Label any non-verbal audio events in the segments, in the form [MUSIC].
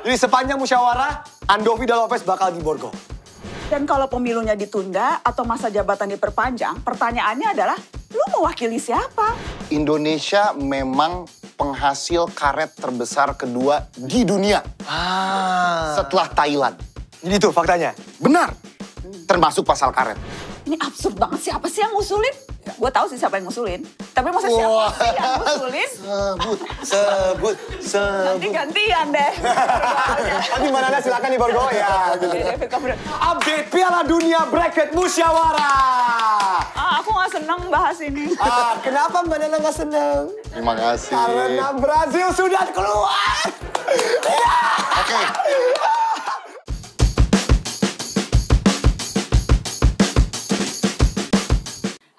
Jadi sepanjang musyawarah, Andovi dan Lopez bakal diborgol. Dan kalau pemilunya ditunda atau masa jabatan diperpanjang, pertanyaannya adalah, lu mewakili siapa? Indonesia memang penghasil karet terbesar kedua di dunia. Ah. Setelah Thailand. Jadi itu faktanya? Benar. Termasuk pasal karet. Ini absurd banget. Siapa sih yang ngusulin? Gue tau sih siapa yang ngusulin. Tapi maksudnya siapa wow. sih yang ngusulin? Sebut, sebut, sebut. Nanti gantian deh. [LAUGHS] nanti mana silakan Borgo ya. Update Piala Dunia Bracket Musyawarah. Ah, aku gak seneng bahas ini. Ah, kenapa Mbak Nana gak seneng? Terima kasih. Karena Brazil sudah keluar. Oke. Okay.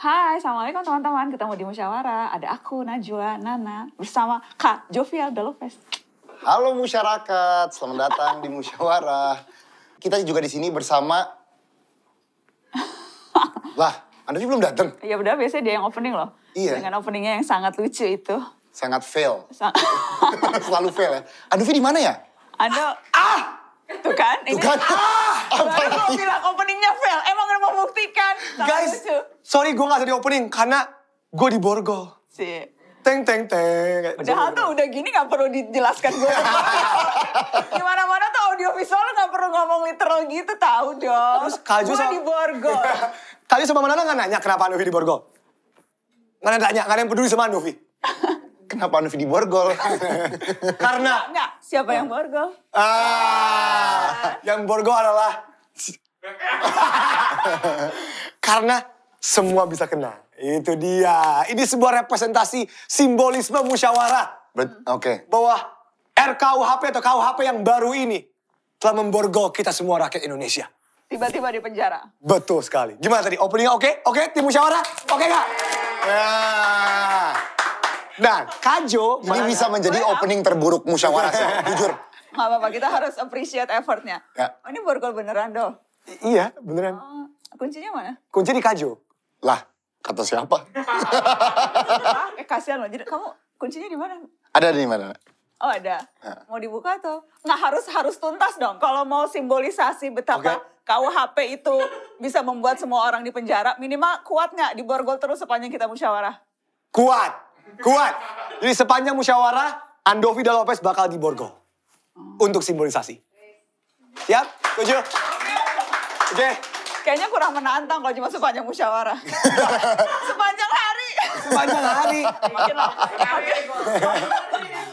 Hai, Assalamualaikum teman-teman. Ketemu di Musyawarah. Ada aku, Najwa, Nana. Bersama Kak Jovial Dalopes. Halo masyarakat, selamat datang di Musyawarah. Kita juga di sini bersama... [LAUGHS] lah, Anda belum datang? Iya udah, biasanya dia yang opening loh. Iya. Dengan openingnya yang sangat lucu itu. Sangat fail. [LAUGHS] Sang... Selalu fail ya. Anda di mana ya? Anda... Ah! Tuh kan? Tuh kan? Ah! Apalagi kalau bilang openingnya fail, emang udah mau buktikan. Sama Guys, lucu. sorry gue gak jadi opening karena gue di Borgo. Si. Teng teng teng. hal tuh udah gini gak perlu dijelaskan gue. [LAUGHS] Gimana mana tuh audio visual gak perlu ngomong literal gitu tau dong. Terus Kaju sama... di Borgo. Tadi [LAUGHS] sama Manana gak nanya kenapa Anuvi di Borgo? Gak nanya, gak ada yang peduli sama Anuvi. [LAUGHS] kenapa Anu di borgol? [LAUGHS] Karena enggak, siapa yang borgol? Ah, yang borgol adalah [LAUGHS] Karena semua bisa kena. Itu dia. Ini sebuah representasi simbolisme musyawarah. Oke. Okay. Bahwa RKUHP atau KUHP yang baru ini telah memborgol kita semua rakyat Indonesia. Tiba-tiba di penjara. Betul sekali. Gimana tadi? opening? oke? Okay? Oke, okay, tim musyawarah? Oke okay, gak? Ya. Yeah. Nah, Kajo ini bisa menjadi Boleh opening terburuk musyawarah sih, [LAUGHS] jujur. Gak apa-apa, kita harus appreciate effortnya. Ya. Oh, ini borgol beneran, dong? iya, beneran. Oh, kuncinya mana? Kunci di Kajo. Lah, kata siapa? [LAUGHS] eh, kasihan loh. Jadi, kamu kuncinya di mana? Ada di mana? Oh ada. Ya. Mau dibuka atau nggak harus harus tuntas dong. Kalau mau simbolisasi betapa okay. KUHP itu bisa membuat semua orang di penjara, minimal kuat nggak di borgol terus sepanjang kita musyawarah? Kuat. Kuat. Jadi sepanjang musyawarah, Andovi dan Lopez bakal di Borgo. Oh. Untuk simbolisasi. Siap? Tujuh. Oke. Okay. Kayaknya kurang menantang kalau cuma sepanjang musyawarah. [LAUGHS] sepanjang hari. Sepanjang hari. makin lama.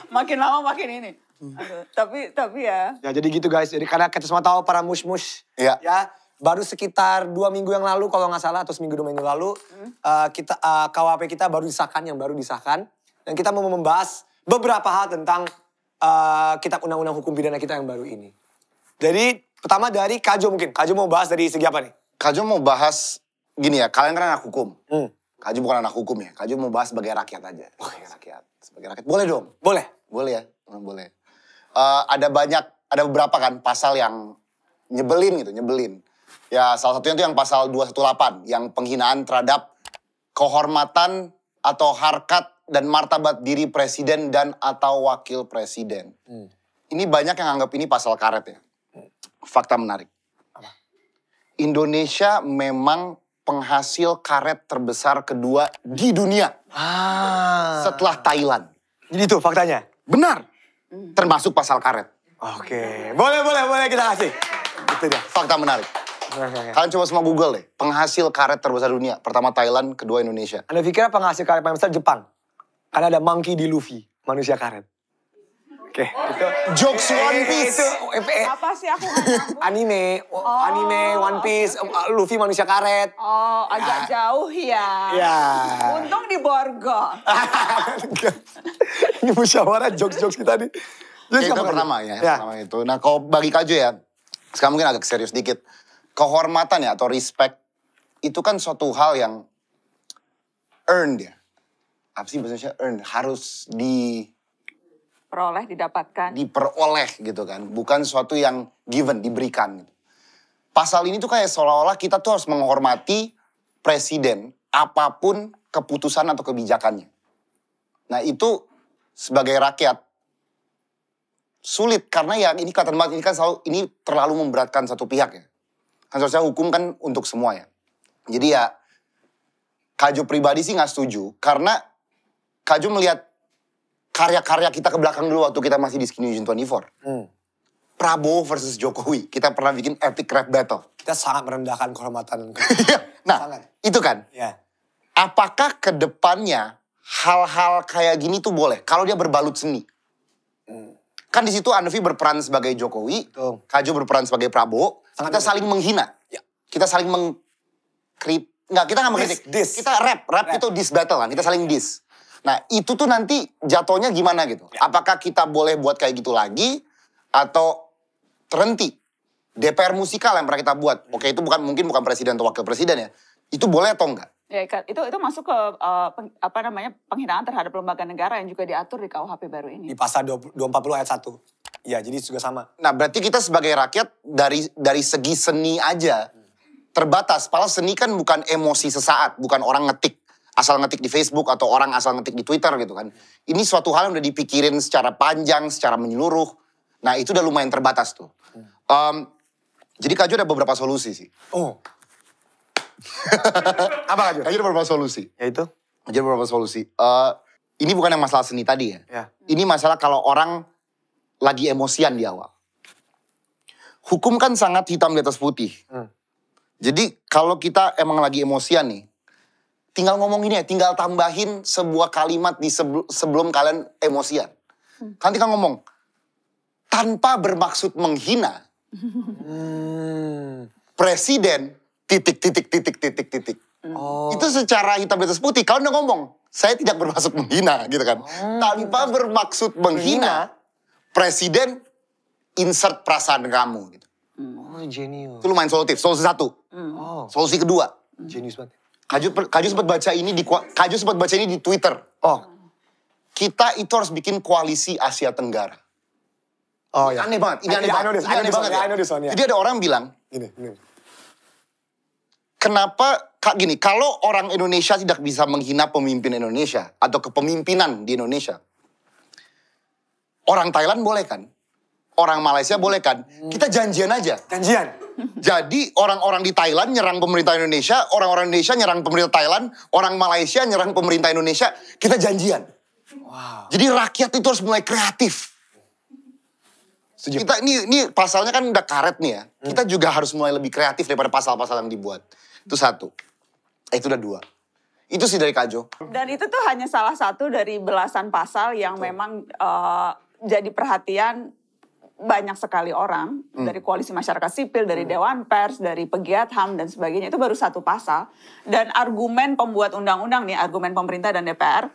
makin lama makin ini. Hmm. Aduh, tapi tapi ya. Ya jadi gitu guys. Jadi karena kita semua tahu para mus-mus. Iya. -mus, ya baru sekitar dua minggu yang lalu kalau nggak salah atau seminggu dua minggu lalu hmm. uh, kita uh, eh, KWP kita baru disahkan yang baru disahkan dan kita mau membahas beberapa hal tentang uh, kitab undang-undang hukum pidana kita yang baru ini. Jadi pertama dari Kajo mungkin. Kajo mau bahas dari segi apa nih? Kajo mau bahas gini ya, kalian kan anak hukum. Hmm. Kajo bukan anak hukum ya. Kajo mau bahas sebagai rakyat aja. Oh, iya. sebagai rakyat. Sebagai rakyat. Boleh dong? Boleh. Boleh ya? Hmm, boleh. Uh, ada banyak, ada beberapa kan pasal yang nyebelin gitu, nyebelin. Ya salah satunya itu yang pasal 218 yang penghinaan terhadap kehormatan atau harkat dan martabat diri presiden dan atau wakil presiden. Hmm. Ini banyak yang anggap ini pasal karet ya. Fakta menarik. Apa? Indonesia memang penghasil karet terbesar kedua di dunia. Ah. Setelah Thailand. Jadi itu faktanya? Benar. Hmm. Termasuk pasal karet. Oke, boleh boleh boleh kita kasih. Itu dia. Fakta menarik. Kalian coba semua Google deh. Penghasil karet terbesar dunia. Pertama Thailand, kedua Indonesia. Anda pikir penghasil karet paling besar Jepang? Karena ada monkey di Luffy, manusia karet. Oke, okay, okay. jokes eh, One eh, Piece. Eh, apa sih aku? anime, oh. anime One Piece, Luffy manusia karet. Oh, agak ya. jauh ya. Ya. Untung di Borgo. [LAUGHS] Ini musyawarah jokes-jokes kita nih. Jadi itu pertama ya, ya. pertama itu. Nah, kalau bagi Kajo ya, sekarang mungkin agak serius dikit kehormatan ya atau respect itu kan suatu hal yang earned ya. Apa sih bahasa earned? Harus di peroleh didapatkan diperoleh gitu kan bukan suatu yang given diberikan gitu. pasal ini tuh kayak seolah-olah kita tuh harus menghormati presiden apapun keputusan atau kebijakannya nah itu sebagai rakyat sulit karena ya ini kata ini kan selalu ini terlalu memberatkan satu pihak ya kan sosial hukum kan untuk semua ya. Jadi ya Kaju pribadi sih nggak setuju karena Kaju melihat karya-karya kita ke belakang dulu waktu kita masih di Skinny Vision 24. Hmm. Prabowo versus Jokowi, kita pernah bikin epic rap battle. Kita sangat merendahkan kehormatan. Iya. nah, sangat. itu kan. Ya. Apakah ke depannya hal-hal kayak gini tuh boleh kalau dia berbalut seni? Hmm. Kan di situ Anvi berperan sebagai Jokowi, Betul. Kaju berperan sebagai Prabowo, Sangat kita saling menghina. Ya. Kita saling mengkrit nggak kita nggak mengkritik. Dis, dis. Kita rap, rap, rap itu dis battle kan. Kita saling dis. Nah, itu tuh nanti jatuhnya gimana gitu. Ya. Apakah kita boleh buat kayak gitu lagi atau terhenti? DPR musikal yang pernah kita buat. Oke, itu bukan mungkin bukan presiden atau wakil presiden ya. Itu boleh atau enggak? Ya, itu itu masuk ke uh, peng, apa namanya penghinaan terhadap lembaga negara yang juga diatur di KUHP baru ini. Di pasal empat 240 ayat 1. ya jadi juga sama. Nah, berarti kita sebagai rakyat dari dari segi seni aja terbatas. Padahal seni kan bukan emosi sesaat, bukan orang ngetik asal ngetik di Facebook atau orang asal ngetik di Twitter gitu kan. Ini suatu hal yang udah dipikirin secara panjang, secara menyeluruh. Nah, itu udah lumayan terbatas tuh. Um, jadi Kak Jo ada beberapa solusi sih. Oh. [LAUGHS] Apa aja? Ayo beberapa solusi. ya itu? Ayo beberapa solusi. Uh, ini bukan yang masalah seni tadi ya. ya. Ini masalah kalau orang lagi emosian di awal. Hukum kan sangat hitam di atas putih. Hmm. Jadi kalau kita emang lagi emosian nih, tinggal ngomong ini ya, tinggal tambahin sebuah kalimat di sebelum, sebelum kalian emosian. Hmm. Kan kita ngomong, tanpa bermaksud menghina, [LAUGHS] hmm. presiden titik titik titik titik titik. Hmm. Oh. Itu secara hitam di atas putih. Kalau udah ngomong, saya tidak bermaksud menghina gitu kan. Oh. Tanpa bermaksud menghina, menghina, presiden insert perasaan kamu gitu. Hmm. Oh, jenius. Itu lumayan solutif. Solusi satu. Hmm. Oh. Solusi kedua. Jenius banget. Kaju, Kaju sempat baca ini di Kaju sempat baca ini di Twitter. Oh. Kita itu harus bikin koalisi Asia Tenggara. Oh ya. Aneh banget. Ini aneh, banget. Ini aneh banget. jadi ada orang bilang. Ini, ini kenapa kak gini, kalau orang Indonesia tidak bisa menghina pemimpin Indonesia atau kepemimpinan di Indonesia, orang Thailand boleh kan? Orang Malaysia boleh kan? Hmm. Kita janjian aja. Janjian. [LAUGHS] Jadi orang-orang di Thailand nyerang pemerintah Indonesia, orang-orang Indonesia nyerang pemerintah Thailand, orang Malaysia nyerang pemerintah Indonesia, kita janjian. Wow. Jadi rakyat itu harus mulai kreatif. Sejujurnya. Kita ini ini pasalnya kan udah karet nih ya. Hmm. Kita juga harus mulai lebih kreatif daripada pasal-pasal yang dibuat. Itu satu. Eh, itu udah dua. Itu sih dari Kajo. Dan itu tuh hanya salah satu dari belasan pasal yang Betul. memang uh, jadi perhatian banyak sekali orang hmm. dari koalisi masyarakat sipil, dari hmm. dewan pers, dari pegiat HAM dan sebagainya itu baru satu pasal dan argumen pembuat undang-undang nih, argumen pemerintah dan DPR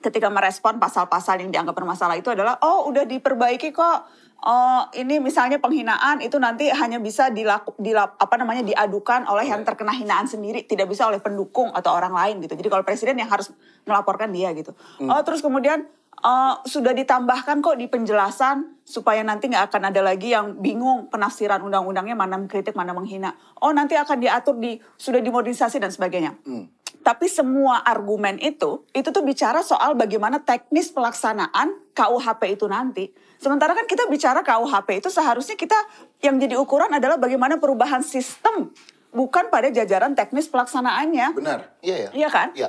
ketika merespon pasal-pasal yang dianggap bermasalah itu adalah oh udah diperbaiki kok oh ini misalnya penghinaan itu nanti hanya bisa dilaku, dilap, apa namanya diadukan oleh yang iya. terkena hinaan sendiri tidak bisa oleh pendukung atau orang lain gitu jadi kalau presiden yang harus melaporkan dia gitu hmm. oh terus kemudian uh, sudah ditambahkan kok di penjelasan supaya nanti nggak akan ada lagi yang bingung penafsiran undang-undangnya mana mengkritik mana menghina. Oh nanti akan diatur di sudah dimodernisasi dan sebagainya. Hmm. Tapi semua argumen itu, itu tuh bicara soal bagaimana teknis pelaksanaan KUHP itu nanti. Sementara kan kita bicara KUHP itu seharusnya kita yang jadi ukuran adalah bagaimana perubahan sistem bukan pada jajaran teknis pelaksanaannya. Benar, iya ya. Iya kan? Iya.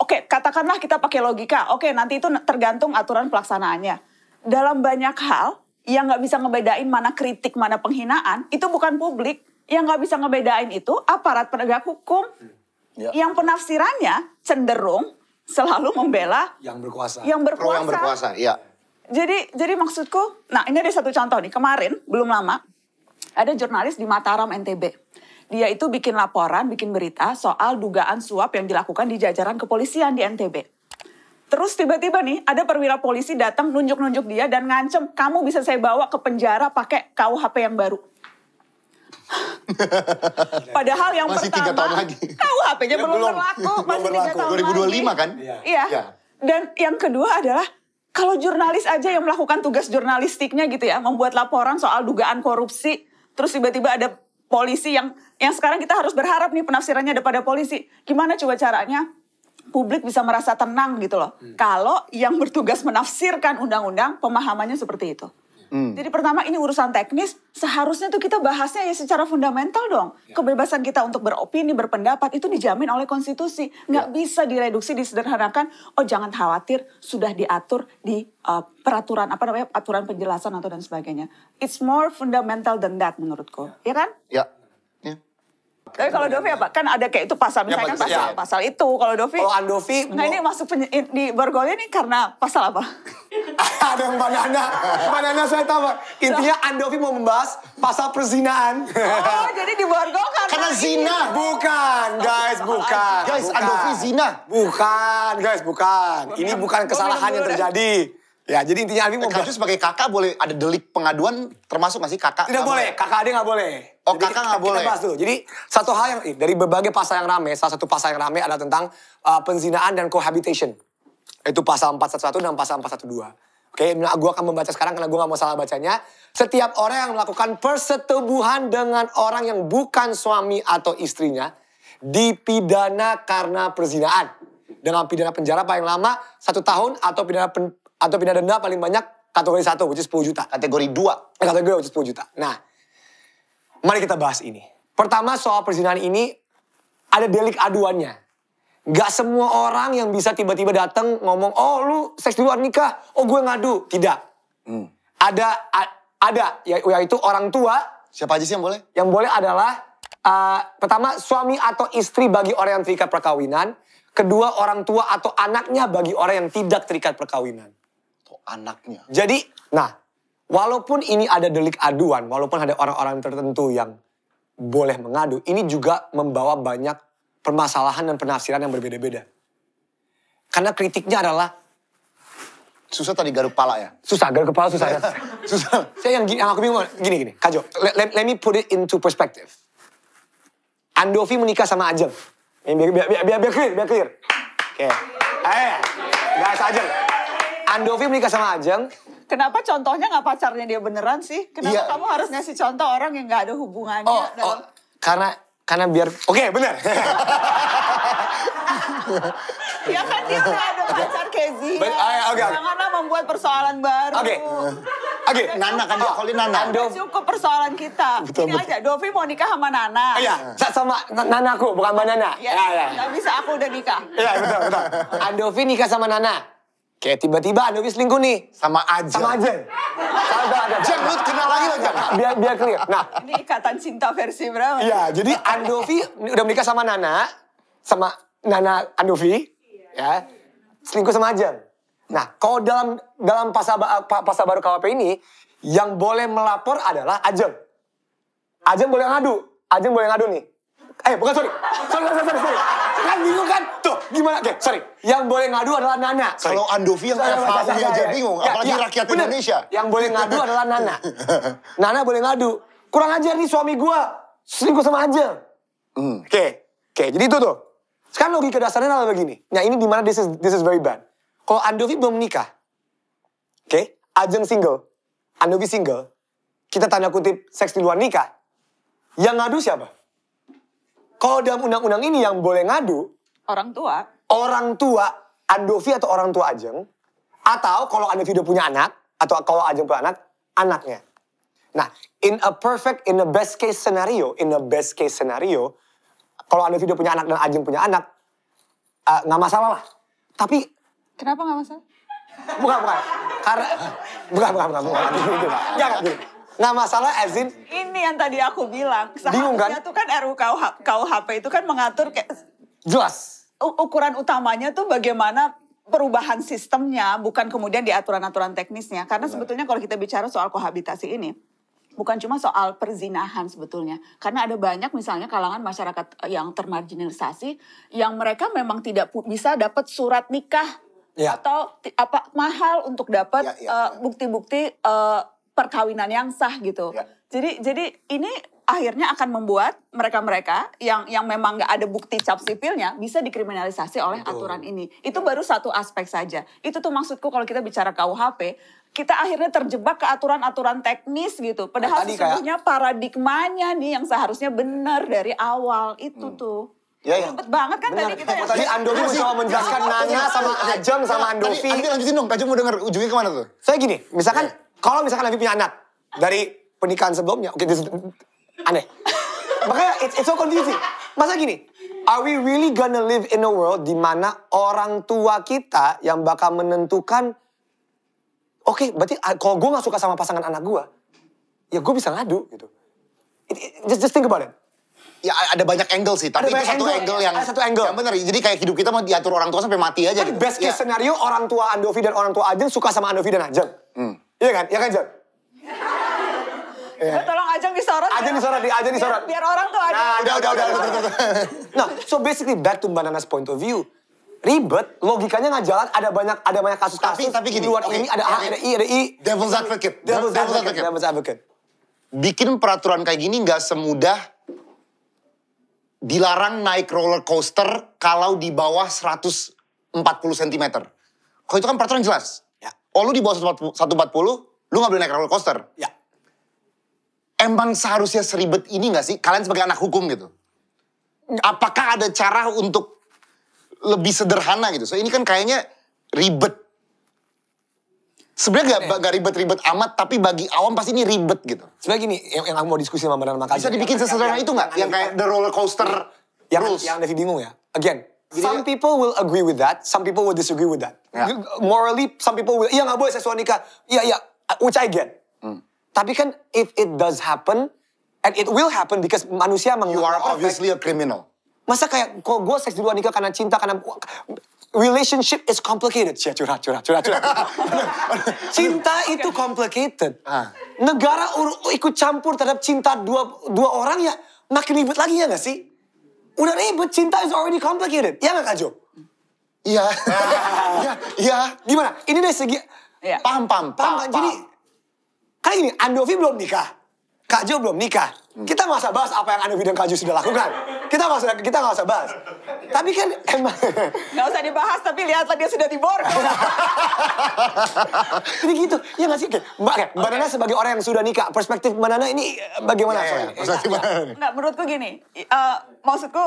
oke, okay, katakanlah kita pakai logika. Oke, okay, nanti itu tergantung aturan pelaksanaannya. Dalam banyak hal yang nggak bisa ngebedain mana kritik, mana penghinaan, itu bukan publik. Yang nggak bisa ngebedain itu aparat penegak hukum. Hmm ya. yang penafsirannya cenderung selalu membela yang berkuasa. Yang berkuasa. yang berkuasa, ya. Jadi jadi maksudku, nah ini ada satu contoh nih. Kemarin belum lama ada jurnalis di Mataram NTB. Dia itu bikin laporan, bikin berita soal dugaan suap yang dilakukan di jajaran kepolisian di NTB. Terus tiba-tiba nih ada perwira polisi datang nunjuk-nunjuk dia dan ngancem kamu bisa saya bawa ke penjara pakai KUHP yang baru. [LAUGHS] Padahal yang masih pertama, 3 tahun lagi. hp nya belum, belum berlaku. Masih berlaku. 2025 lagi. kan? Iya. Ya. Ya. Dan yang kedua adalah kalau jurnalis aja yang melakukan tugas jurnalistiknya gitu ya, membuat laporan soal dugaan korupsi, terus tiba-tiba ada polisi yang yang sekarang kita harus berharap nih penafsirannya ada pada polisi. Gimana coba caranya publik bisa merasa tenang gitu loh. Hmm. Kalau yang bertugas menafsirkan undang-undang pemahamannya seperti itu. Hmm. Jadi pertama ini urusan teknis, seharusnya tuh kita bahasnya ya secara fundamental dong. Ya. Kebebasan kita untuk beropini, berpendapat itu dijamin oleh konstitusi. Nggak ya. bisa direduksi, disederhanakan. Oh jangan khawatir, sudah diatur di uh, peraturan apa namanya aturan penjelasan atau dan sebagainya. It's more fundamental than that menurutku, ya, ya kan? Ya. Tapi kalau Dovi apa? Kan ada kayak itu pasal misalnya pasal, ya. pasal itu. Kalau Dovi Kalau oh, Andovi Nah, ini masuk di borgolnya ini karena pasal apa? [LAUGHS] ada yang banana. Banana saya tahu. Intinya Andovi mau membahas pasal perzinaan. oh, jadi di borgol karena Karena zina. Ini. Bukan, guys, oh, bukan. Guys, Andovi zina. Bukan, guys, bukan. Ini bukan kesalahan yang terjadi. Ya, jadi intinya Abi mau eh, kasus sebagai kakak boleh ada delik pengaduan termasuk nggak sih kakak? Tidak boleh, boleh. Ya? kakak dia nggak boleh. Oh, jadi kakak nggak boleh. Kita Jadi satu hal yang eh, dari berbagai pasal yang rame, salah satu pasal yang rame adalah tentang uh, penzinaan dan cohabitation. Itu pasal 411 dan pasal 412. Oke, nah gue akan membaca sekarang karena gue nggak mau salah bacanya. Setiap orang yang melakukan persetubuhan dengan orang yang bukan suami atau istrinya dipidana karena perzinaan dengan pidana penjara paling lama satu tahun atau pidana atau pindah denda paling banyak kategori satu which is 10 juta. Kategori dua Eh, kategori 2 which is 10 juta. Nah, mari kita bahas ini. Pertama soal perzinahan ini ada delik aduannya. Gak semua orang yang bisa tiba-tiba datang ngomong, oh lu seks di luar nikah, oh gue ngadu. Tidak. Hmm. Ada, a, ada, ya, yaitu orang tua. Siapa aja sih yang boleh? Yang boleh adalah, uh, pertama suami atau istri bagi orang yang terikat perkawinan. Kedua orang tua atau anaknya bagi orang yang tidak terikat perkawinan anaknya. Jadi, nah, walaupun ini ada delik aduan, walaupun ada orang-orang tertentu yang boleh mengadu, ini juga membawa banyak permasalahan dan penafsiran yang berbeda-beda. Karena kritiknya adalah susah tadi garuk kepala ya. Susah garuk kepala susah. ya. [LAUGHS] susah. Saya yang gini, yang aku bingung gini gini. Kajo, let, let me put it into perspective. Andovi menikah sama Ajeng. Biar biar biar, biar clear, biar clear. Oke. Okay. Eh, guys Ajeng. Andovi menikah sama Ajeng. Kenapa contohnya nggak pacarnya dia beneran sih? Kenapa ya. kamu harus ngasih contoh orang yang nggak ada hubungannya? Oh, dalam... oh karena karena biar oke okay, bener. [LAUGHS] ya kan dia udah ada pacar Kezi. Ya. Ah, oke Okay. Janganlah membuat persoalan baru. Oke. Okay. Oke, okay. Nana kan dia oh, calling Nana. cukup persoalan kita. Betul, Ini aja, Dovi mau nikah sama Nana. Oh, iya, sama Nana aku, bukan Mbak Nana. Iya, iya. Ya. Gak bisa, aku udah nikah. Iya, betul, betul. [LAUGHS] Andovi nikah sama Nana. Kayak tiba-tiba wis selingkuh nih. Sama aja. Sama aja. Ada ada. Jang, lu kenal lagi loh Jang. Biar, biar clear. Nah. Ini ikatan cinta versi berapa? Iya, jadi Andovi udah menikah sama Nana. Sama Nana Andovi. iya. Ya. Selingkuh sama Ajeng. Nah, kalau dalam dalam pasal, pasal baru KWP ini, yang boleh melapor adalah Ajeng. Ajeng boleh ngadu. Ajeng boleh ngadu nih. Eh, bukan, sorry. Sorry, sorry, sorry. sorry kan bingung kan? Tuh, gimana? Oke, sorry. Yang boleh ngadu adalah Nana. Kalau Andovi yang FAU aja bingung, ya, apalagi ya, rakyat bener. Indonesia. Yang boleh ngadu adalah Nana. [LAUGHS] Nana boleh ngadu. Kurang ajar nih suami gue selingkuh sama Angel. Hmm. Oke, oke. jadi itu tuh. Sekarang logika dasarnya adalah begini. Nah ini dimana this is, this is very bad. Kalau Andovi belum menikah, oke, okay? Ajeng single, Andovi single, kita tanda kutip seks di luar nikah, yang ngadu siapa? Kalau dalam undang-undang ini yang boleh ngadu orang tua. Orang tua Andovi atau orang tua Ajeng atau kalau Andovi udah punya anak atau kalau Ajeng punya anak anaknya. Nah, in a perfect, in a best case scenario, in a best case scenario, kalau Andovi udah punya anak dan Ajeng punya anak, eh, nggak uh, masalah lah. Tapi kenapa nggak masalah? Bukan, bukan. Karena bukan, bukan, bukan, bukan. [LAUGHS] Jangan, Nah masalah Azin Ini yang tadi aku bilang. Bingung kan? Itu kan RUU KUHP itu kan mengatur kayak. Jelas. Ukuran utamanya tuh bagaimana perubahan sistemnya bukan kemudian di aturan-aturan teknisnya. Karena sebetulnya kalau kita bicara soal kohabitasi ini bukan cuma soal perzinahan sebetulnya karena ada banyak misalnya kalangan masyarakat eh, yang termarginalisasi yang mereka memang tidak bisa dapat surat nikah ya. atau apa mahal untuk dapat ya, ya, ya. Eh, bukti-bukti uh, perkawinan yang sah gitu. Ya. Jadi jadi ini akhirnya akan membuat mereka-mereka yang yang memang nggak ada bukti cap sipilnya bisa dikriminalisasi oleh Betul. aturan ini. Itu ya. baru satu aspek saja. Itu tuh maksudku kalau kita bicara KUHP, kita akhirnya terjebak ke aturan-aturan teknis gitu. Nah, Padahal nah, sebenarnya paradigmanya nih yang seharusnya benar dari awal itu hmm. tuh. Ya, ya. Ribet banget kan Bener. tadi kita. Ya? Tadi ya. Andovi nah, mau coba menjelaskan nah, Nana sama Ajeng sama Andovi. Tadi, lanjutin dong, Kak mau denger ujungnya kemana tuh? Saya gini, misalkan ya. Kalau misalkan Nabi punya anak dari pernikahan sebelumnya, oke, okay, aneh. Makanya it's, it's so confusing. Masa gini, are we really gonna live in a world di mana orang tua kita yang bakal menentukan, oke, okay, berarti kalau gue gak suka sama pasangan anak gue, ya gue bisa ngadu gitu. It, it, just, just think about it. Ya ada banyak angle sih, tapi ada itu satu angle, angle ya, yang ada satu angle. Yang benar. Jadi kayak hidup kita mau diatur orang tua sampai mati aja. Kan gitu. best case ya. scenario orang tua Andovi dan orang tua Ajeng suka sama Andovi dan Ajeng. Hmm. Iya kan? Iya kan, John? [LAUGHS] Iya. Ya. Tolong ajang disorot. Iya, ajang disorot, di, ajang disorot. Biar, biar orang tuh ada. Nah, udah, udah, udah, [LAUGHS] Nah, so basically back to Banana's point of view. Ribet, logikanya nggak jalan, ada banyak ada banyak kasus-kasus. Tapi, tapi gini, luar okay. ini ada A, ada I, ada I. Devil's advocate. Devil's, devil's advocate. advocate. Devil's advocate. Bikin peraturan kayak gini nggak semudah dilarang naik roller coaster kalau di bawah 140 cm. Kalau itu kan peraturan jelas oh lu di bawah 140, lu nggak boleh naik roller coaster. Ya. Emang seharusnya seribet ini nggak sih? Kalian sebagai anak hukum gitu. Apakah ada cara untuk lebih sederhana gitu? So ini kan kayaknya ribet. Sebenarnya gak, eh. gak ribet-ribet amat, tapi bagi awam pasti ini ribet gitu. Sebenarnya gini, yang, yang aku mau diskusi sama Mbak Nana Bisa dibikin sesederhana itu nggak? Yang, kayak the roller coaster yang, rules. Yang Devi bingung ya. Again, some people will agree with that, some people will disagree with that. Yeah. Morally, some people will, iya nggak boleh seksual nikah. Iya, iya, uh, which I get. Mm. Tapi kan if it does happen, and it will happen because manusia mengaku You are perfect. a criminal. Masa kayak, kok gue seks di luar nikah karena cinta, karena... Relationship is complicated. Cia curhat, curhat, curhat, curhat. [LAUGHS] cinta itu complicated. Uh. Negara ikut campur terhadap cinta dua, dua orang ya makin ribet lagi ya nggak sih? Udah ribet, cinta is already complicated. Iya gak, Kak Jo? Iya. Iya, [LAUGHS] iya. Gimana? Ini dari segi... Iya. Paham, paham, paham. paham. Jadi, kayak gini, Andovi belum nikah. Kak Jo belum nikah. Kita nggak usah bahas apa yang Anda bidang Kaju sudah lakukan. Kita nggak usah kita nggak usah bahas. Tapi kan emang nggak usah dibahas tapi lihatlah dia sudah dibor. [LAUGHS] Jadi gitu. Ya nggak sih? Mbak, okay. Mbak Nana sebagai orang yang sudah nikah, perspektif Mbak Nana ini eh, bagaimana? yeah, yeah. perspektif Mbak Nana. Enggak, menurutku gini. Uh, maksudku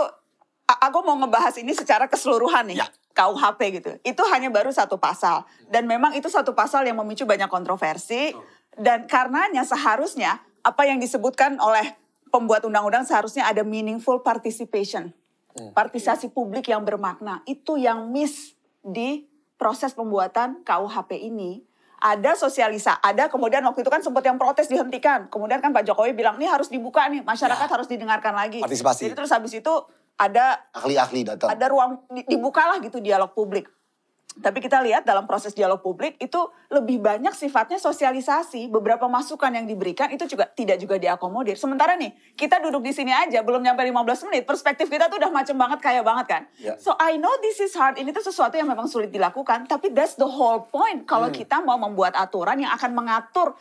aku mau ngebahas ini secara keseluruhan nih. Ya. KUHP gitu. Itu hanya baru satu pasal dan memang itu satu pasal yang memicu banyak kontroversi dan karenanya seharusnya apa yang disebutkan oleh pembuat undang-undang seharusnya ada meaningful participation. Partisasi hmm. Partisipasi publik yang bermakna. Itu yang miss di proses pembuatan KUHP ini. Ada sosialisa, ada kemudian waktu itu kan sempat yang protes dihentikan. Kemudian kan Pak Jokowi bilang, ini harus dibuka nih, masyarakat ya. harus didengarkan lagi. Partisipasi. Jadi terus habis itu ada ahli-ahli datang. Ada ruang dibukalah gitu dialog publik. Tapi kita lihat dalam proses dialog publik itu lebih banyak sifatnya sosialisasi, beberapa masukan yang diberikan itu juga tidak juga diakomodir. Sementara nih, kita duduk di sini aja belum nyampe 15 menit, perspektif kita tuh udah macem banget kaya banget kan. Yeah. So I know this is hard, ini tuh sesuatu yang memang sulit dilakukan, tapi that's the whole point kalau hmm. kita mau membuat aturan yang akan mengatur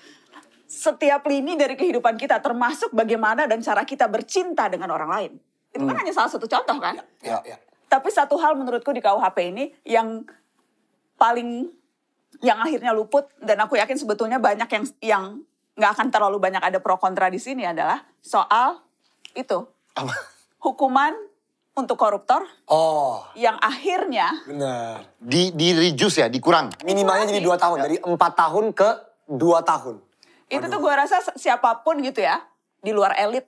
setiap lini dari kehidupan kita termasuk bagaimana dan cara kita bercinta dengan orang lain. Itu kan hmm. kan hanya salah satu contoh kan? Yeah. Yeah. Yeah. Tapi satu hal menurutku di KUHP ini yang paling yang akhirnya luput dan aku yakin sebetulnya banyak yang yang nggak akan terlalu banyak ada pro kontra di sini adalah soal itu Apa? hukuman untuk koruptor oh yang akhirnya benar di di reduce ya dikurang minimalnya jadi dua tahun ya. dari empat tahun ke dua tahun itu itu tuh gue rasa siapapun gitu ya di luar elit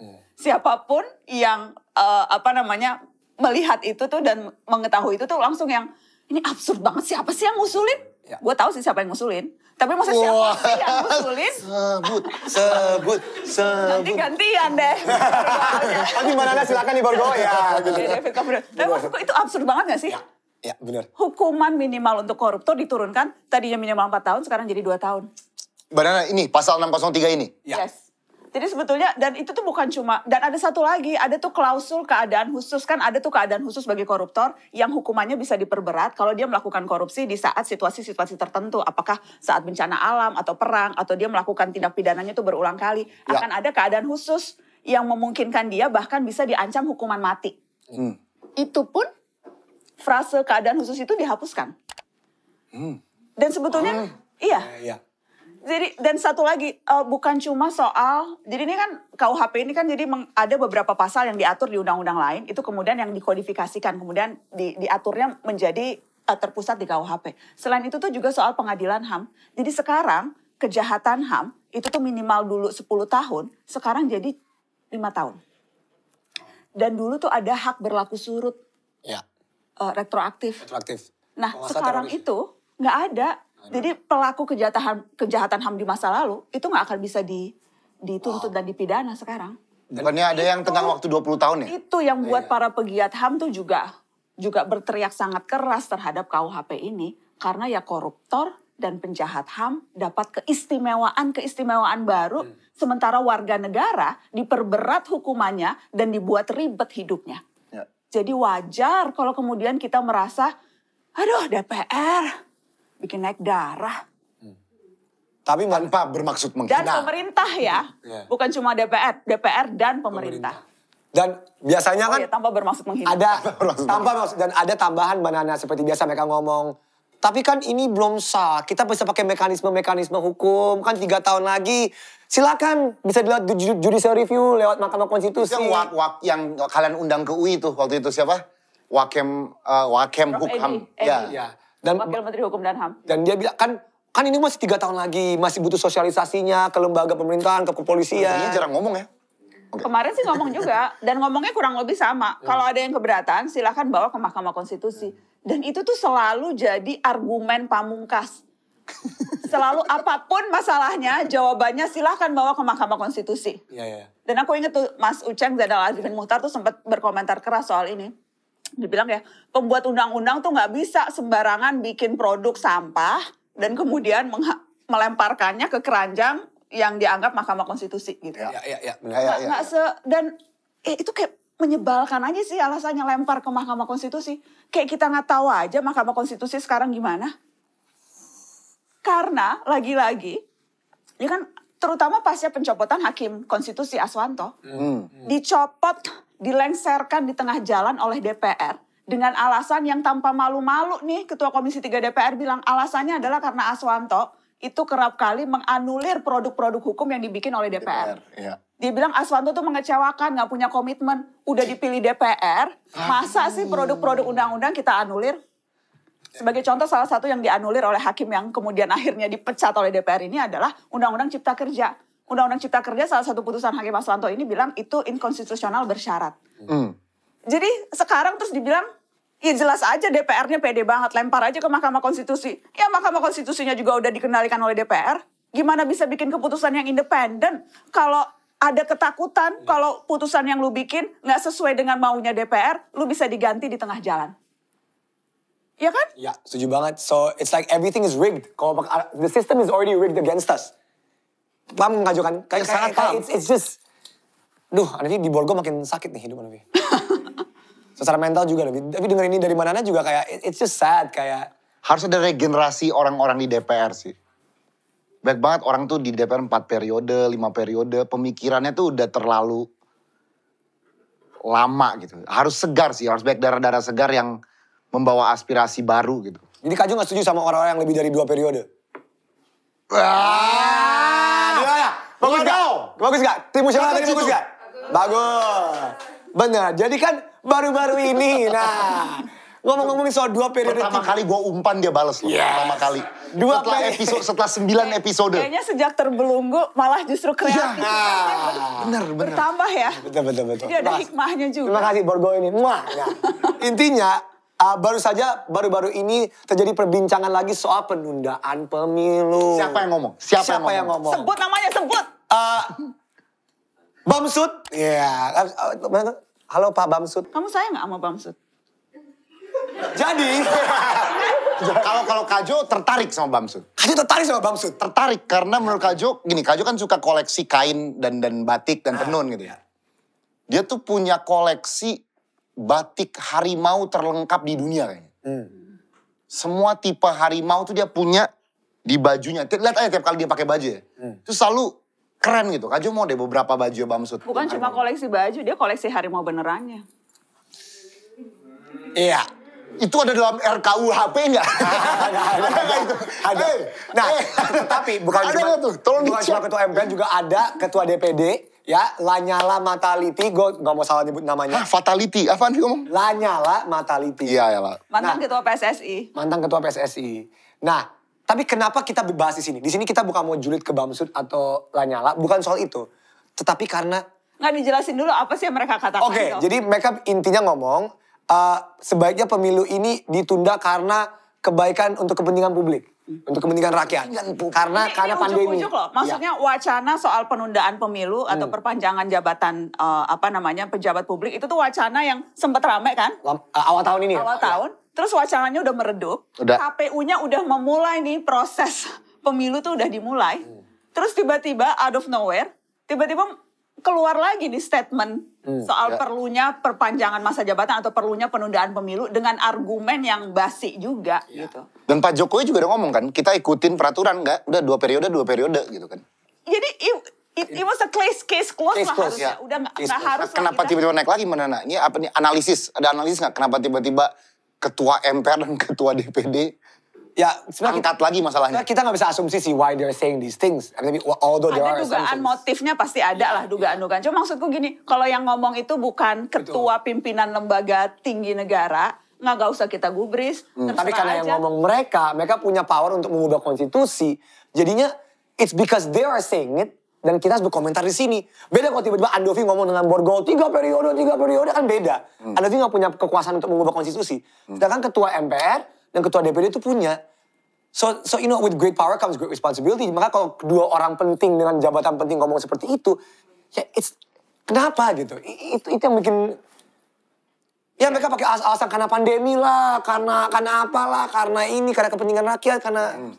hmm. siapapun yang uh, apa namanya melihat itu tuh dan mengetahui itu tuh langsung yang ini absurd banget siapa sih yang ngusulin? Ya. Gue tahu sih siapa yang ngusulin. Tapi maksudnya siapa yang ngusulin? Sebut, sebut, sebut. Nanti gantian deh. Nanti mana ada silakan di Borgo ya. Ya, Tapi maksudku itu absurd banget gak sih? Ya. Ya benar. Hukuman minimal untuk koruptor diturunkan. Tadinya minimal 4 tahun, sekarang jadi 2 tahun. Banana ini, pasal 603 ini? Ya. Yes. Jadi sebetulnya dan itu tuh bukan cuma dan ada satu lagi, ada tuh klausul keadaan khusus kan ada tuh keadaan khusus bagi koruptor yang hukumannya bisa diperberat kalau dia melakukan korupsi di saat situasi-situasi tertentu, apakah saat bencana alam atau perang atau dia melakukan tindak pidananya tuh berulang kali, ya. akan ada keadaan khusus yang memungkinkan dia bahkan bisa diancam hukuman mati. Hmm. Itu pun frase keadaan khusus itu dihapuskan. Hmm. Dan sebetulnya ah. iya. Ya, ya jadi dan satu lagi uh, bukan cuma soal jadi ini kan KUHP ini kan jadi meng, ada beberapa pasal yang diatur di undang-undang lain itu kemudian yang dikodifikasikan kemudian di, diaturnya menjadi uh, terpusat di KUHP. Selain itu tuh juga soal pengadilan HAM. Jadi sekarang kejahatan HAM itu tuh minimal dulu 10 tahun, sekarang jadi 5 tahun. Dan dulu tuh ada hak berlaku surut. Ya. Uh, retroaktif. Retroaktif. Nah, Penguasa sekarang teroris. itu nggak ada Hmm. Jadi pelaku kejahatan kejahatan HAM di masa lalu itu nggak akan bisa di, dituntut wow. Oh. dan dipidana sekarang. Bukannya ada itu, yang tengah waktu 20 tahun ya? Itu yang iya, buat yeah. para pegiat HAM tuh juga juga berteriak sangat keras terhadap KUHP ini karena ya koruptor dan penjahat HAM dapat keistimewaan-keistimewaan baru hmm. sementara warga negara diperberat hukumannya dan dibuat ribet hidupnya. Ya. Jadi wajar kalau kemudian kita merasa aduh DPR bikin naik darah. Hmm. Tapi tanpa bermaksud menghina. Dan pemerintah ya, yeah. bukan cuma DPR, DPR dan pemerintah. pemerintah. Dan biasanya oh, kan iya, tanpa bermaksud menghina. Ada tanpa maksud dan ada tambahan banana seperti biasa mereka ngomong. Tapi kan ini belum sah. Kita bisa pakai mekanisme-mekanisme hukum. Kan tiga tahun lagi. Silakan bisa dilihat judicial review lewat Mahkamah Konstitusi. yang, wak, wak, yang kalian undang ke UI tuh waktu itu siapa? Wakem uh, Wakem Prof. Hukham. Ya. ya. Dan, Wakil Menteri Hukum dan HAM. Dan dia bilang kan kan ini masih tiga tahun lagi masih butuh sosialisasinya ke lembaga pemerintahan ke kepolisian. Iya, ini jarang ngomong ya. Okay. Kemarin sih ngomong juga dan ngomongnya kurang lebih sama. Hmm. Kalau ada yang keberatan silahkan bawa ke Mahkamah Konstitusi. Hmm. Dan itu tuh selalu jadi argumen pamungkas. selalu apapun masalahnya jawabannya silahkan bawa ke Mahkamah Konstitusi. Yeah, yeah. Dan aku inget tuh Mas Uceng Zadal Arifin Muhtar tuh sempat berkomentar keras soal ini dibilang ya pembuat undang-undang tuh nggak bisa sembarangan bikin produk sampah dan kemudian melemparkannya ke keranjang yang dianggap Mahkamah Konstitusi gitu. Iya, iya, iya. Ya, ya, ya. ya. se dan eh, itu kayak menyebalkan aja sih alasannya lempar ke Mahkamah Konstitusi. Kayak kita nggak tahu aja Mahkamah Konstitusi sekarang gimana. Karena lagi-lagi, ya kan terutama pasnya pencopotan Hakim Konstitusi Aswanto, hmm. dicopot dilengsarkan di tengah jalan oleh DPR dengan alasan yang tanpa malu-malu nih Ketua Komisi 3 DPR bilang alasannya adalah karena Aswanto itu kerap kali menganulir produk-produk hukum yang dibikin oleh DPR. DPR ya. Dia bilang Aswanto tuh mengecewakan, nggak punya komitmen, udah iya. dipilih DPR, masa sih produk-produk undang-undang kita anulir? Sebagai contoh salah satu yang dianulir oleh hakim yang kemudian akhirnya dipecat oleh DPR ini adalah Undang-Undang Cipta Kerja Undang-Undang Cipta Kerja salah satu putusan Hakim Aswanto ini bilang itu inkonstitusional bersyarat. Mm. Jadi sekarang terus dibilang Ya jelas aja DPR-nya pede banget, lempar aja ke Mahkamah Konstitusi. Ya Mahkamah Konstitusinya juga udah dikendalikan oleh DPR. Gimana bisa bikin keputusan yang independen kalau ada ketakutan iya. kalau putusan yang lu bikin nggak sesuai dengan maunya DPR, lu bisa diganti di tengah jalan. Ya kan? Ya, setuju banget. So it's like everything is rigged. the system is already rigged against us paham nggak Jo kan? Kayak sangat paham. It's, it's just, duh nanti di Borgo makin sakit nih hidup lebih. [LAUGHS] Secara mental juga lebih. Tapi denger ini dari mana juga kayak, it's just sad kayak. Harus ada regenerasi orang-orang di DPR sih. Baik banget orang tuh di DPR 4 periode, 5 periode, pemikirannya tuh udah terlalu lama gitu. Harus segar sih, harus baik darah-darah segar yang membawa aspirasi baru gitu. Jadi Kak Jo gak setuju sama orang-orang yang lebih dari dua periode? Ah. Bagus gak? Bagus gak? Timu siapa tadi bagus gak? Bagus. Bener. Jadi kan baru-baru ini. Nah. Ngomong-ngomongin soal dua periode Pertama kali gue umpan dia balas loh. Yes. Pertama kali. Dua setelah periode. episode setelah sembilan [LAUGHS] episode. Kayaknya sejak terbelunggu malah justru kreatif. Ya. Nah. Bener, bener. Bertambah ya. Betul, betul, betul. Jadi ada Mas, hikmahnya juga. Terima kasih Borgo ini. Mwah. Ya. [LAUGHS] Intinya Uh, baru saja baru-baru ini terjadi perbincangan lagi soal penundaan pemilu. Siapa yang ngomong? Siapa, Siapa yang, ngomong? yang ngomong? Sebut namanya, sebut. Uh, Bamsud. Iya. Yeah. Ah, halo Pak Bamsud. Kamu sayang gak sama Bamsud? Jadi, [LAUGHS] kalau kalau Kajo tertarik sama Bamsud. Kajo tertarik sama Bamsud. Tertarik karena menurut Kajo gini, Kajo kan suka koleksi kain dan dan batik dan tenun gitu ya. Dia tuh punya koleksi batik harimau terlengkap di dunia kayaknya. Hmm. Semua tipe harimau tuh dia punya di bajunya. Lihat aja tiap kali dia pakai baju ya. Hmm. Itu selalu keren gitu. Jo mau deh beberapa baju Bamsud. Bukan cuma koleksi baju, dia koleksi harimau benerannya. Iya. Itu ada dalam RKUHP enggak? [LAUGHS] ada, ada, ada, itu? Ada. Eh, nah, eh, tapi bukan ada tuh, tolong bukan cuma ketua MPR juga ada ketua DPD, Ya, Lanyala Mataliti, gue gak mau salah nyebut namanya. Hah, fatality, apaan sih ngomong? Lanyala Mataliti. Iya, ya lah. Mantan nah, ketua PSSI. Mantan ketua PSSI. Nah, tapi kenapa kita bahas di sini? Di sini kita bukan mau julid ke Bamsud atau Lanyala, bukan soal itu. Tetapi karena... Nggak dijelasin dulu apa sih yang mereka katakan. Oke, okay, jadi mereka intinya ngomong, uh, sebaiknya pemilu ini ditunda karena kebaikan untuk kepentingan publik untuk kepentingan rakyat karena ini, karena ini pandemi. Ujuk loh. Maksudnya ya. wacana soal penundaan pemilu atau hmm. perpanjangan jabatan uh, apa namanya pejabat publik itu tuh wacana yang sempat ramai kan? Lam, uh, awal tahun ini. Ya? Awal ya? tahun. Terus wacananya udah meredup. Udah. KPU-nya udah memulai nih proses [LAUGHS] pemilu tuh udah dimulai. Hmm. Terus tiba-tiba out of nowhere tiba-tiba keluar lagi nih statement Hmm, soal ya. perlunya perpanjangan masa jabatan atau perlunya penundaan pemilu dengan argumen yang basi juga ya. gitu. Dan Pak Jokowi juga udah ngomong kan, kita ikutin peraturan nggak, udah dua periode dua periode gitu kan. Jadi it, it was a case case close case lah close, harusnya. Ya. Udah nggak nah, harus. Kenapa tiba-tiba naik lagi menana? Ini apa nih analisis? Ada analisis nggak? Kenapa tiba-tiba ketua MPR dan ketua DPD Ya, angkat kita, lagi masalahnya. Kita nggak bisa asumsi sih why they're saying these things. I mean, although there ada are dugaan assumptions. motifnya pasti ada yeah, lah dugaan-dugaan. Iya. Cuma maksudku gini, kalau yang ngomong itu bukan ketua Betul. pimpinan lembaga tinggi negara, nggak gak usah kita gubris. Hmm. Tapi karena aja. yang ngomong mereka, mereka punya power untuk mengubah konstitusi. Jadinya it's because they are saying it dan kita harus berkomentar di sini. Beda kalau tiba-tiba Andovi ngomong dengan Borgo tiga periode, tiga periode kan beda. Hmm. Andovi nggak punya kekuasaan untuk mengubah konstitusi. Hmm. Sedangkan ketua MPR dan ketua DPD itu punya. So, so you know with great power comes great responsibility. Maka kalau kedua orang penting dengan jabatan penting ngomong seperti itu, ya it's kenapa gitu? Itu itu yang bikin ya mereka pakai alasan karena pandemi lah, karena karena apa lah, karena ini, karena kepentingan rakyat, karena hmm.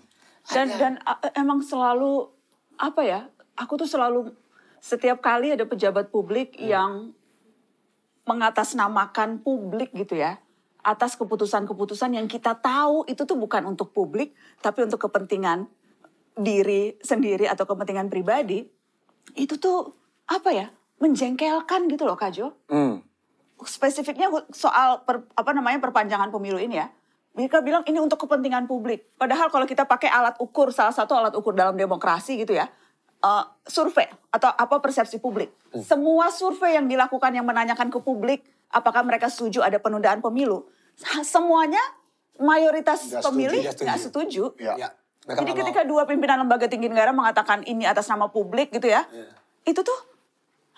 dan dan e, emang selalu apa ya? Aku tuh selalu setiap kali ada pejabat publik hmm. yang mengatasnamakan publik gitu ya atas keputusan-keputusan yang kita tahu itu tuh bukan untuk publik tapi untuk kepentingan diri sendiri atau kepentingan pribadi itu tuh apa ya menjengkelkan gitu loh Kajo. Hmm. Spesifiknya soal per, apa namanya perpanjangan pemilu ini ya. Mereka bilang ini untuk kepentingan publik. Padahal kalau kita pakai alat ukur salah satu alat ukur dalam demokrasi gitu ya, uh, survei atau apa persepsi publik. Hmm. Semua survei yang dilakukan yang menanyakan ke publik apakah mereka setuju ada penundaan pemilu. Semuanya mayoritas gak pemilih nggak setuju. setuju. Ya. Ya. Nah, Jadi ketika dua pimpinan lembaga tinggi negara mengatakan ini atas nama publik gitu ya, ya. itu tuh,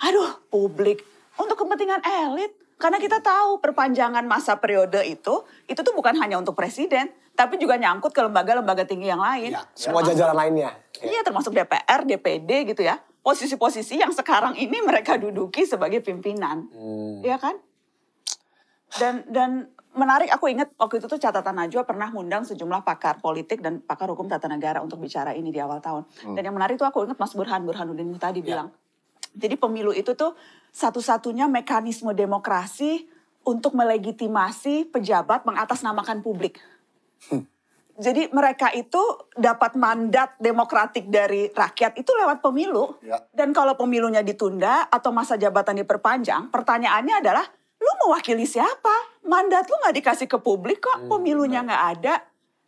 aduh publik untuk kepentingan elit. Karena kita tahu perpanjangan masa periode itu, itu tuh bukan hanya untuk presiden, tapi juga nyangkut ke lembaga-lembaga tinggi yang lain. Ya, semua termasuk, jajaran lainnya. Iya, termasuk DPR, DPD gitu ya. Posisi-posisi yang sekarang ini mereka duduki sebagai pimpinan. Hmm. Iya kan? Dan dan menarik aku ingat waktu itu tuh catatan Najwa pernah mengundang sejumlah pakar politik dan pakar hukum tata negara untuk bicara ini di awal tahun. Hmm. Dan yang menarik tuh aku ingat Mas Burhan Burhanuddin tadi ya. bilang. Jadi pemilu itu tuh satu-satunya mekanisme demokrasi untuk melegitimasi pejabat mengatasnamakan publik. Hmm. Jadi mereka itu dapat mandat demokratik dari rakyat itu lewat pemilu. Ya. Dan kalau pemilunya ditunda atau masa jabatan diperpanjang, pertanyaannya adalah lu mewakili siapa? Mandat lu nggak dikasih ke publik kok, hmm, pemilunya nggak ada.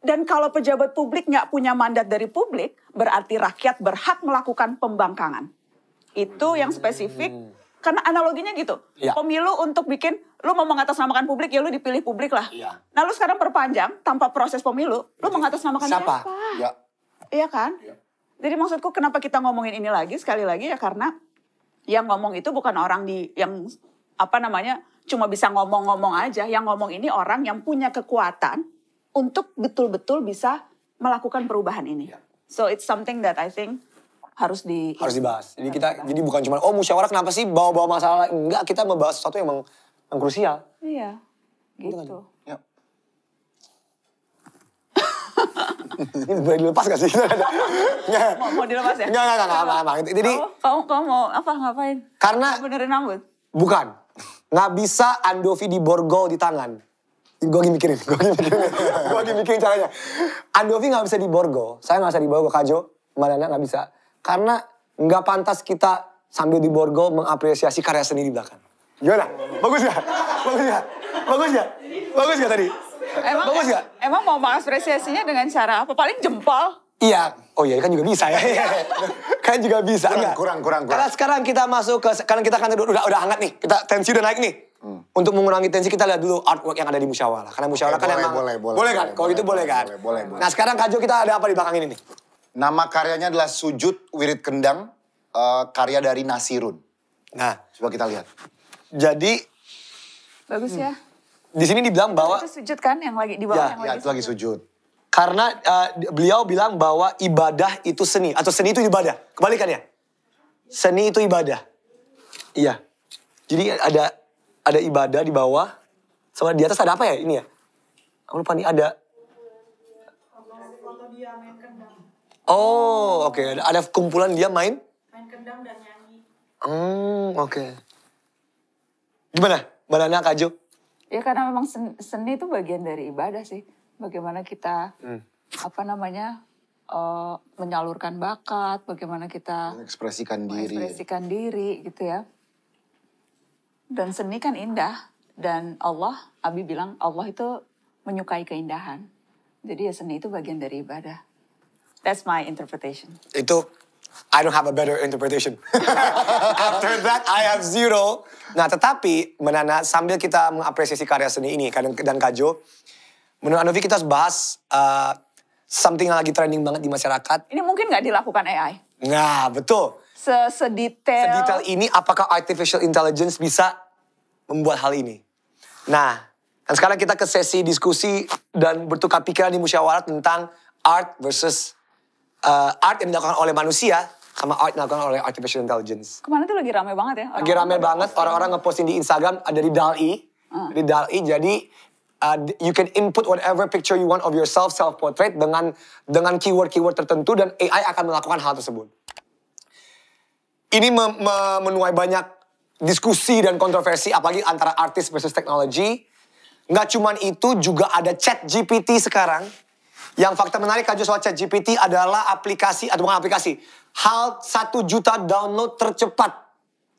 Dan kalau pejabat publik nggak punya mandat dari publik, berarti rakyat berhak melakukan pembangkangan. Itu yang hmm. spesifik. Karena analoginya gitu, ya. pemilu untuk bikin lu mau mengatasnamakan publik ya lu dipilih publik lah. Ya. Nah lu sekarang perpanjang tanpa proses pemilu, lu mengatasnamakan siapa? Iya Ya. Iya kan? Ya. Jadi maksudku kenapa kita ngomongin ini lagi sekali lagi ya karena yang ngomong itu bukan orang di yang apa namanya cuma bisa ngomong-ngomong aja. Yang ngomong ini orang yang punya kekuatan untuk betul-betul bisa melakukan perubahan ini. Ya. So it's something that I think harus di harus dibahas. Jadi kita dibahas. jadi bukan cuma oh musyawarah kenapa sih bawa-bawa masalah enggak kita membahas sesuatu yang, meng, yang krusial. Iya. Gitu. gitu. Ya. [LAUGHS] Ini boleh dilepas gak sih? [LAUGHS] mau, mau dilepas ya? Enggak, enggak, enggak, enggak, enggak. Jadi... Oh, kamu, kamu, mau apa, ngapain? Karena... Benerin rambut? Bukan nggak bisa Andovi di Borgo di tangan. Gue lagi mikirin, gue lagi mikirin, [LAUGHS] gue lagi mikirin caranya. Andovi nggak bisa di Borgo, saya nggak bisa di borgol, Kajo, mana nggak bisa. Karena nggak pantas kita sambil di Borgo mengapresiasi karya seni di belakang. Gimana? Bagus gak? Bagus gak? Bagus gak? Bagus gak tadi? Emang, Bagus gak? Emang mau mengapresiasinya dengan cara apa? Paling jempol. Iya, oh iya kan juga bisa ya. [LAUGHS] kan juga bisa. Kurang, enggak? kurang, kurang, Karena sekarang kita masuk ke, sekarang kita kan udah, udah hangat nih, kita tensi udah naik nih. Hmm. Untuk mengurangi tensi kita lihat dulu artwork yang ada di musyawarah. Karena musyawarah kan boleh, emang boleh, boleh, boleh kan? Kalau itu boleh, boleh kan? Boleh, boleh, boleh. Nah sekarang Kajo kita ada apa di belakang ini nih? Nama karyanya adalah Sujud Wirid Kendang, uh, karya dari Nasirun. Nah, coba kita lihat. Jadi bagus ya. Hmm. Di sini dibilang bahwa itu sujud kan yang lagi di bawah ya, yang ya, lagi sujud. lagi sujud. Karena uh, beliau bilang bahwa ibadah itu seni atau seni itu ibadah. Kebalikannya. Seni itu ibadah. Iya. Jadi ada ada ibadah di bawah sama di atas ada apa ya ini ya? Aku lupa nih ada Oh, oke. Okay. Ada kumpulan dia main? Main kendang dan nyanyi. Hmm, oke. Okay. Gimana? Mbak Nana, Kak Jo? Ya karena memang seni itu bagian dari ibadah sih bagaimana kita hmm. apa namanya uh, menyalurkan bakat, bagaimana kita mengekspresikan diri, mengekspresikan diri gitu ya. Dan seni kan indah dan Allah, Abi bilang Allah itu menyukai keindahan. Jadi ya seni itu bagian dari ibadah. That's my interpretation. Itu I don't have a better interpretation. [LAUGHS] After that, I have zero. Nah, tetapi Menana sambil kita mengapresiasi karya seni ini dan Kajo. Menurut Anovi kita harus bahas uh, something yang lagi trending banget di masyarakat. Ini mungkin nggak dilakukan AI. Nah, betul. Sedetail. Sedetail ini apakah artificial intelligence bisa membuat hal ini? Nah, dan sekarang kita ke sesi diskusi dan bertukar pikiran di musyawarah tentang art versus uh, art yang dilakukan oleh manusia sama art yang dilakukan oleh artificial intelligence. Kemana tuh lagi rame banget ya? Orang lagi rame banget, orang-orang ngeposting di Instagram ada di Dali. Hmm. Di Dali, jadi uh, you can input whatever picture you want of yourself self portrait dengan dengan keyword-keyword tertentu dan AI akan melakukan hal tersebut. Ini me me menuai banyak diskusi dan kontroversi apalagi antara artis versus teknologi. Nggak cuman itu juga ada chat GPT sekarang. Yang fakta menarik aja soal chat GPT adalah aplikasi atau bukan aplikasi. Hal satu juta download tercepat.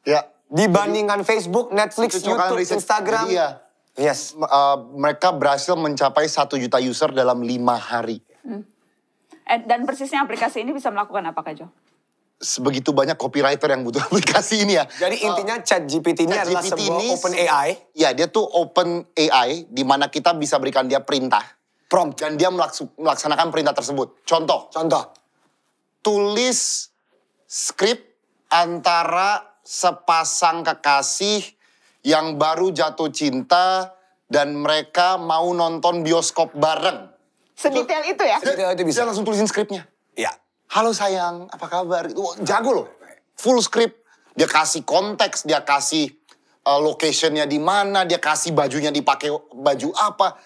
Ya. Dibandingkan jadi, Facebook, Netflix, YouTube, Instagram. Jadi ya Yes, uh, mereka berhasil mencapai satu juta user dalam lima hari. Hmm. Eh, dan persisnya aplikasi ini bisa melakukan apa, Kak Jo? Sebegitu banyak copywriter yang butuh [LAUGHS] aplikasi ini ya. Jadi uh, intinya uh, GPT ini Chat adalah GPT sebuah ini, open AI? Ya, dia tuh open AI di mana kita bisa berikan dia perintah. Prompt. Dan dia melaksanakan perintah tersebut. Contoh. Contoh. Tulis skrip antara sepasang kekasih yang baru jatuh cinta dan mereka mau nonton bioskop bareng. Sedetail itu ya? Sedetail itu bisa. Dia langsung tulisin skripnya. Ya. Halo sayang, apa kabar? Itu jago loh. Full script. Dia kasih konteks, dia kasih uh, locationnya di mana, dia kasih bajunya dipakai baju apa.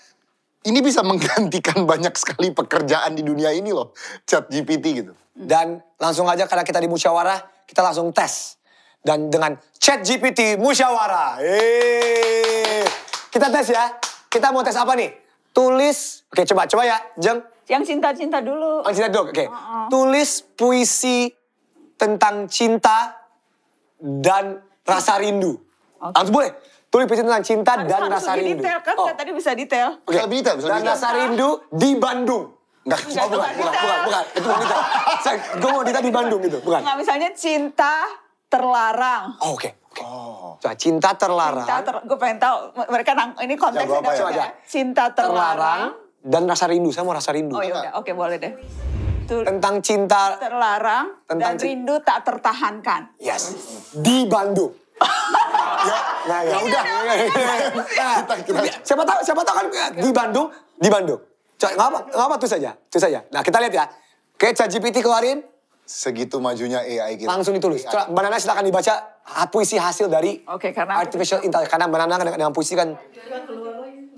Ini bisa menggantikan [LAUGHS] banyak sekali pekerjaan di dunia ini loh, chat GPT gitu. Dan langsung aja karena kita di musyawarah, kita langsung tes dan dengan Chat GPT musyawarah. Eh, Kita tes ya. Kita mau tes apa nih? Tulis. Oke, coba coba ya, Jeng. Yang cinta-cinta dulu. Yang cinta dulu. Oke. Uh -uh. Tulis puisi tentang cinta dan rasa rindu. Okay. boleh. Tulis puisi tentang cinta harus, dan rasa rindu. detail kan, oh. tadi bisa detail. Oke, okay. bisa, bisa, Dan rasa rindu di Bandung. Enggak, oh, bukan, bukan, bukan, bukan, itu bukan detail. Gue mau detail di Bandung gitu, bukan. Enggak, misalnya cinta terlarang. Oh, Oke. Okay. Okay. Oh. Coba, cinta terlarang. Cinta ter, gue pengen tahu mereka nang, ini konteksnya ya? apa ya? ya? Cinta terlarang, terlarang dan rasa rindu. Saya mau rasa rindu. Oh iya, oke okay, boleh deh. Tuh, tentang cinta terlarang tentang dan rindu tak tertahankan. Yes. Di Bandung. [LAUGHS] ya, nah, ya udah. siapa tahu siapa tahu kan eh, di Bandung, di Bandung. Coba ngapa ngapa tuh saja, tuh saja. Nah, kita lihat ya. Oke, ChatGPT keluarin segitu majunya AI kita. Langsung ditulis. AI. Coba Banana silahkan dibaca puisi hasil dari karena artificial intelligence. Karena Banana dengan, dengan puisi kan.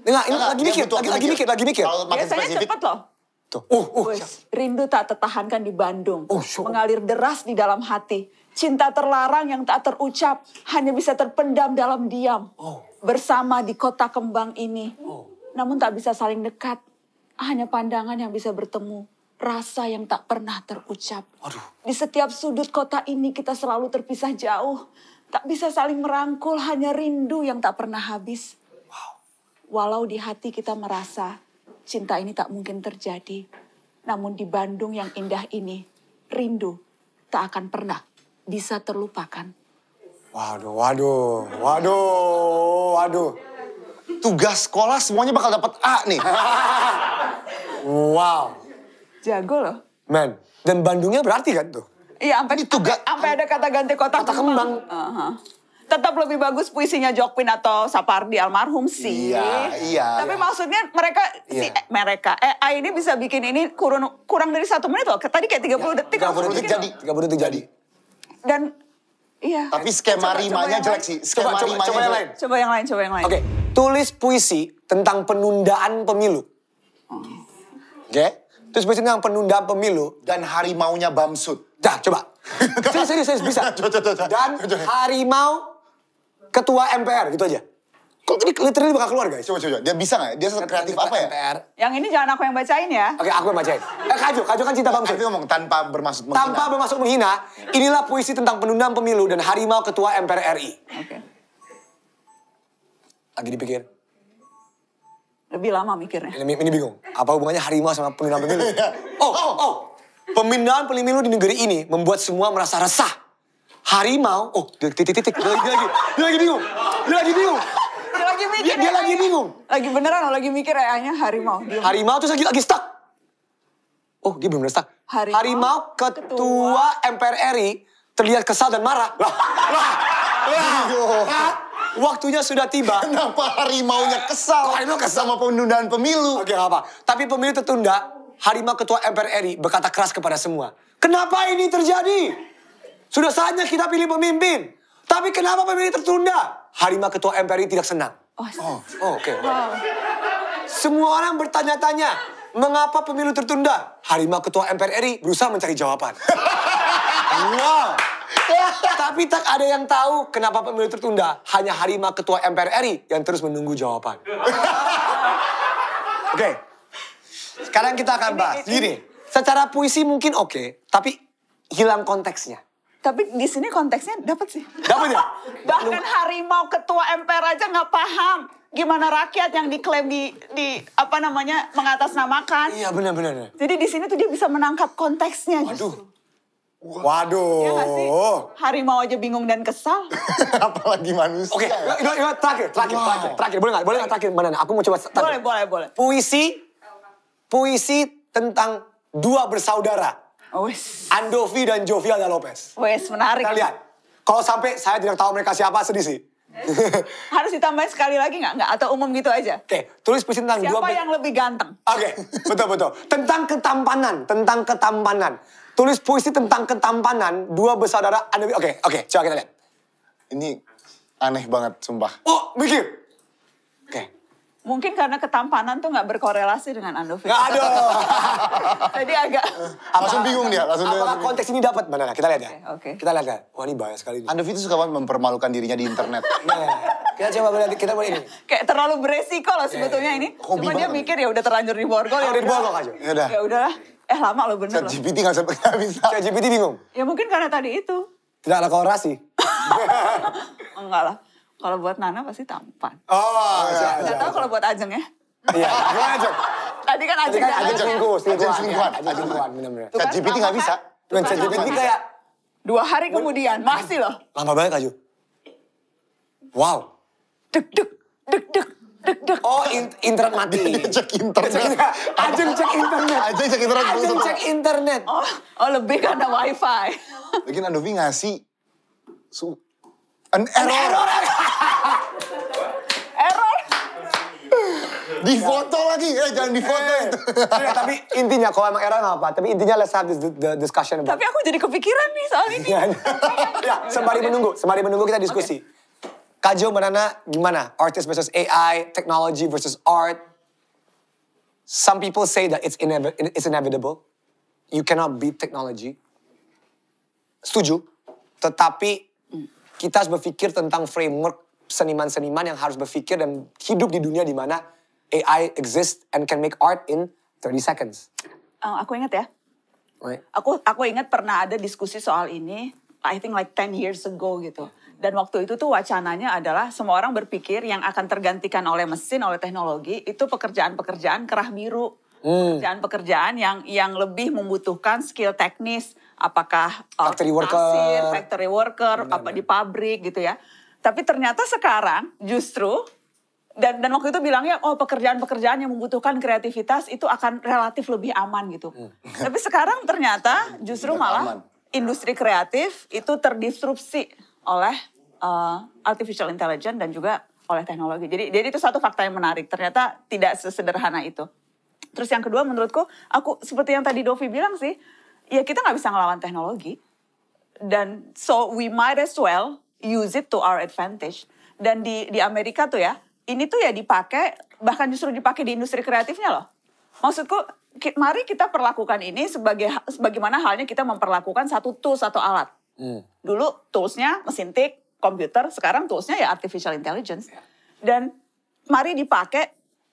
Enggak, ini lagi mikir, lagi, lagi mikir, lagi mikir. Biasanya cepet loh. Tuh. Uh, uh, Rindu tak tertahankan di Bandung. Uh, oh, sure. Mengalir deras di dalam hati. Cinta terlarang yang tak terucap. Hanya bisa terpendam dalam diam. Oh. Bersama di kota kembang ini. Oh. Namun tak bisa saling dekat. Hanya pandangan yang bisa bertemu rasa yang tak pernah terucap. Aduh. Di setiap sudut kota ini kita selalu terpisah jauh. Tak bisa saling merangkul, hanya rindu yang tak pernah habis. Wow. Walau di hati kita merasa cinta ini tak mungkin terjadi. Namun di Bandung yang indah ini, rindu tak akan pernah bisa terlupakan. Waduh, waduh, waduh, waduh. Tugas sekolah semuanya bakal dapat A nih. [LAUGHS] wow. Jago loh. Man, dan Bandungnya berarti kan tuh. Iya, sampai itu sampai ada kata ganti kota, kota kembang. kembang. Uh -huh. Tetap lebih bagus puisinya Jokpin atau Sapardi almarhum sih. Iya, iya. Tapi iya. maksudnya mereka iya. si eh, mereka eh A ini bisa bikin ini kurun kurang dari satu menit loh. Tadi kayak 30 puluh iya, detik. 30 detik jadi, 30 detik jadi. Dan iya. Tapi skema coba, rimanya coba jelek sih. Skema coba, rimanya coba yang lain. Coba yang lain, coba yang lain. Oke, okay. tulis puisi tentang penundaan pemilu. Oh. Oke? Okay? Terus bisa yang penundaan pemilu. Dan harimaunya Bamsud. Dah, coba. [LAUGHS] serius, serius, serius, bisa. Dan harimau ketua MPR, gitu aja. Kok ini literally bakal keluar guys? Coba, coba, coba. Dia bisa gak? Dia sekreatif apa ya? MPR. Yang ini jangan aku yang bacain ya. Oke, aku yang bacain. Eh, Kajo, Kajo kan cinta Bamsud. Kajo ngomong tanpa bermaksud menghina. Tanpa bermaksud menghina, inilah puisi tentang penundaan pemilu dan harimau ketua MPR RI. Oke. Lagi dipikir. Lebih lama mikirnya. Ini, ini bingung. Apa hubungannya harimau sama pemindahan pemilu? oh, [LAUGHS] oh, oh. Pemindahan pemilu di negeri ini membuat semua merasa resah. Harimau, oh, titik, titik, Dia lagi, dia lagi, dia lagi bingung. Dia lagi bingung. Dia lagi mikir. Dia, dia lagi bingung. Lagi beneran, lagi mikir ayahnya harimau. Dia harimau terus lagi, lagi stuck. Oh, dia bener-bener stuck. Harimau, harimau ketua, ketua MPR RI terlihat kesal dan marah. Lah, lah, lah waktunya sudah tiba. [LAUGHS] Kenapa harimaunya kesal? Harimau kesal sama penundaan pemilu. Oke, apa. Tapi pemilu tertunda, harimau ketua MPR RI berkata keras kepada semua. Kenapa ini terjadi? Sudah saatnya kita pilih pemimpin. Tapi kenapa pemilu tertunda? Harimau ketua MPR RI tidak senang. Oh, oh, oh oke. Okay. Wow. Semua orang bertanya-tanya, mengapa pemilu tertunda? Harimau ketua MPR RI berusaha mencari jawaban. [LAUGHS] wow. Tapi tak ada yang tahu kenapa pemilu tertunda. Hanya Harima Ketua MPR RI yang terus menunggu jawaban. [LAUGHS] Oke. Okay. Sekarang kita akan bahas. Gini, secara puisi mungkin oke, okay, tapi hilang konteksnya. Tapi di sini konteksnya dapat sih. Dapat ya? [LAUGHS] Bahkan harimau ketua MPR aja nggak paham gimana rakyat yang diklaim di di apa namanya mengatasnamakan. Iya benar benar. Jadi di sini tuh dia bisa menangkap konteksnya Waduh. justru. Waduh. Ya mau Harimau aja bingung dan kesal. [LAUGHS] Apalagi manusia. Oke, okay. terakhir, terakhir, terakhir, terakhir. Boleh nggak? Boleh nggak terakhir? Mana? Aku mau coba. Terakhir. Boleh, boleh, boleh. Puisi, puisi tentang dua bersaudara. Oh, Andovi dan Jovialda Lopez. Wes, menarik. Kita lihat. Kalau sampai saya tidak tahu mereka siapa, sedih sih. [LAUGHS] Harus ditambah sekali lagi nggak? Nggak atau umum gitu aja? Oke, okay, tulis puisi tentang Siapa dua... Siapa yang lebih ganteng? Oke, okay, betul-betul. Tentang ketampanan, tentang ketampanan tulis puisi tentang ketampanan dua bersaudara Anda. Oke, okay, oke, okay, coba kita lihat. Ini aneh banget, sumpah. Oh, mikir. Oke. Okay. Mungkin karena ketampanan tuh nggak berkorelasi dengan Andovi. Gak ada. [LAUGHS] Jadi agak. Apa, langsung bingung dia. Langsung apakah langsung konteks ini dapat? Mana, kita lihat ya. Oke. Okay, okay. Kita lihat ya. Wah ini bahaya sekali. Andovi tuh suka banget mempermalukan dirinya di internet. nah, [LAUGHS] kita coba lihat, kita boleh ini. [LAUGHS] Kayak terlalu beresiko loh sebetulnya yeah, iya, iya. ini. Hobi Cuma dia mikir ya udah terlanjur di borgol. Ya, di borgol aja. Ya udah. Ya udahlah. Eh lama loh bener Chat GPT gak, bisa, gak bisa. Chat GPT bingung? Ya mungkin karena tadi itu. Tidak ada korelasi? [LAUGHS] Enggak lah. Kalau buat Nana pasti tampan. Oh, iya. iya gak tau iya. kalau buat Ajeng ya. Iya, gimana Ajeng? Tadi kan Ajeng. Tadi kan Ajeng selingkuh, selingkuh, ya. Ajeng selingkuhan, bener-bener. Kan Chat GPT gak bisa. Dan kan Chat GPT kan? kayak... Dua hari kemudian, masih loh. Lama banget Aju. Wow. Deg-deg, deg-deg deg deg oh in internet mati [LAUGHS] cek internet ajeng cek internet [LAUGHS] ajeng cek internet ajeng cek internet oh, oh lebih ada wifi Mungkin [LAUGHS] Andovi ngasih su an error error error di foto lagi eh jangan di foto eh, tapi intinya kalau emang error nggak apa tapi intinya let's have this the discussion about. tapi aku jadi kepikiran nih soal ini ya, ya sembari menunggu sembari menunggu kita diskusi okay. Kak Jo, Mbak gimana? Artist versus AI, technology versus art. Some people say that it's, inev it's inevitable. You cannot beat technology. Setuju. Tetapi kita harus berpikir tentang framework seniman-seniman yang harus berpikir dan hidup di dunia di mana AI exist and can make art in 30 seconds. Uh, aku ingat ya. Aku aku ingat pernah ada diskusi soal ini. I think like 10 years ago gitu. Yeah dan waktu itu tuh wacananya adalah semua orang berpikir yang akan tergantikan oleh mesin, oleh teknologi itu pekerjaan-pekerjaan kerah biru. Hmm. Pekerjaan-pekerjaan yang yang lebih membutuhkan skill teknis, apakah eh, factory worker, kasir, factory worker, benar, apa benar. di pabrik gitu ya. Tapi ternyata sekarang justru dan dan waktu itu bilangnya oh pekerjaan-pekerjaan yang membutuhkan kreativitas itu akan relatif lebih aman gitu. Hmm. [LAUGHS] Tapi sekarang ternyata justru malah industri kreatif itu terdisrupsi oleh Eh, artificial intelligence dan juga oleh teknologi. Jadi jadi itu satu fakta yang menarik. Ternyata tidak sesederhana itu. Terus yang kedua menurutku aku seperti yang tadi Dovi bilang sih, ya kita nggak bisa ngelawan teknologi. Dan so we might as well use it to our advantage. Dan di di Amerika tuh ya, ini tuh ya dipakai bahkan justru dipakai di industri kreatifnya loh. Maksudku mari kita perlakukan ini sebagai sebagaimana halnya kita memperlakukan satu tools atau alat. Hmm. Dulu toolsnya mesin tik, komputer, sekarang toolsnya ya artificial intelligence. Ya. Dan mari dipakai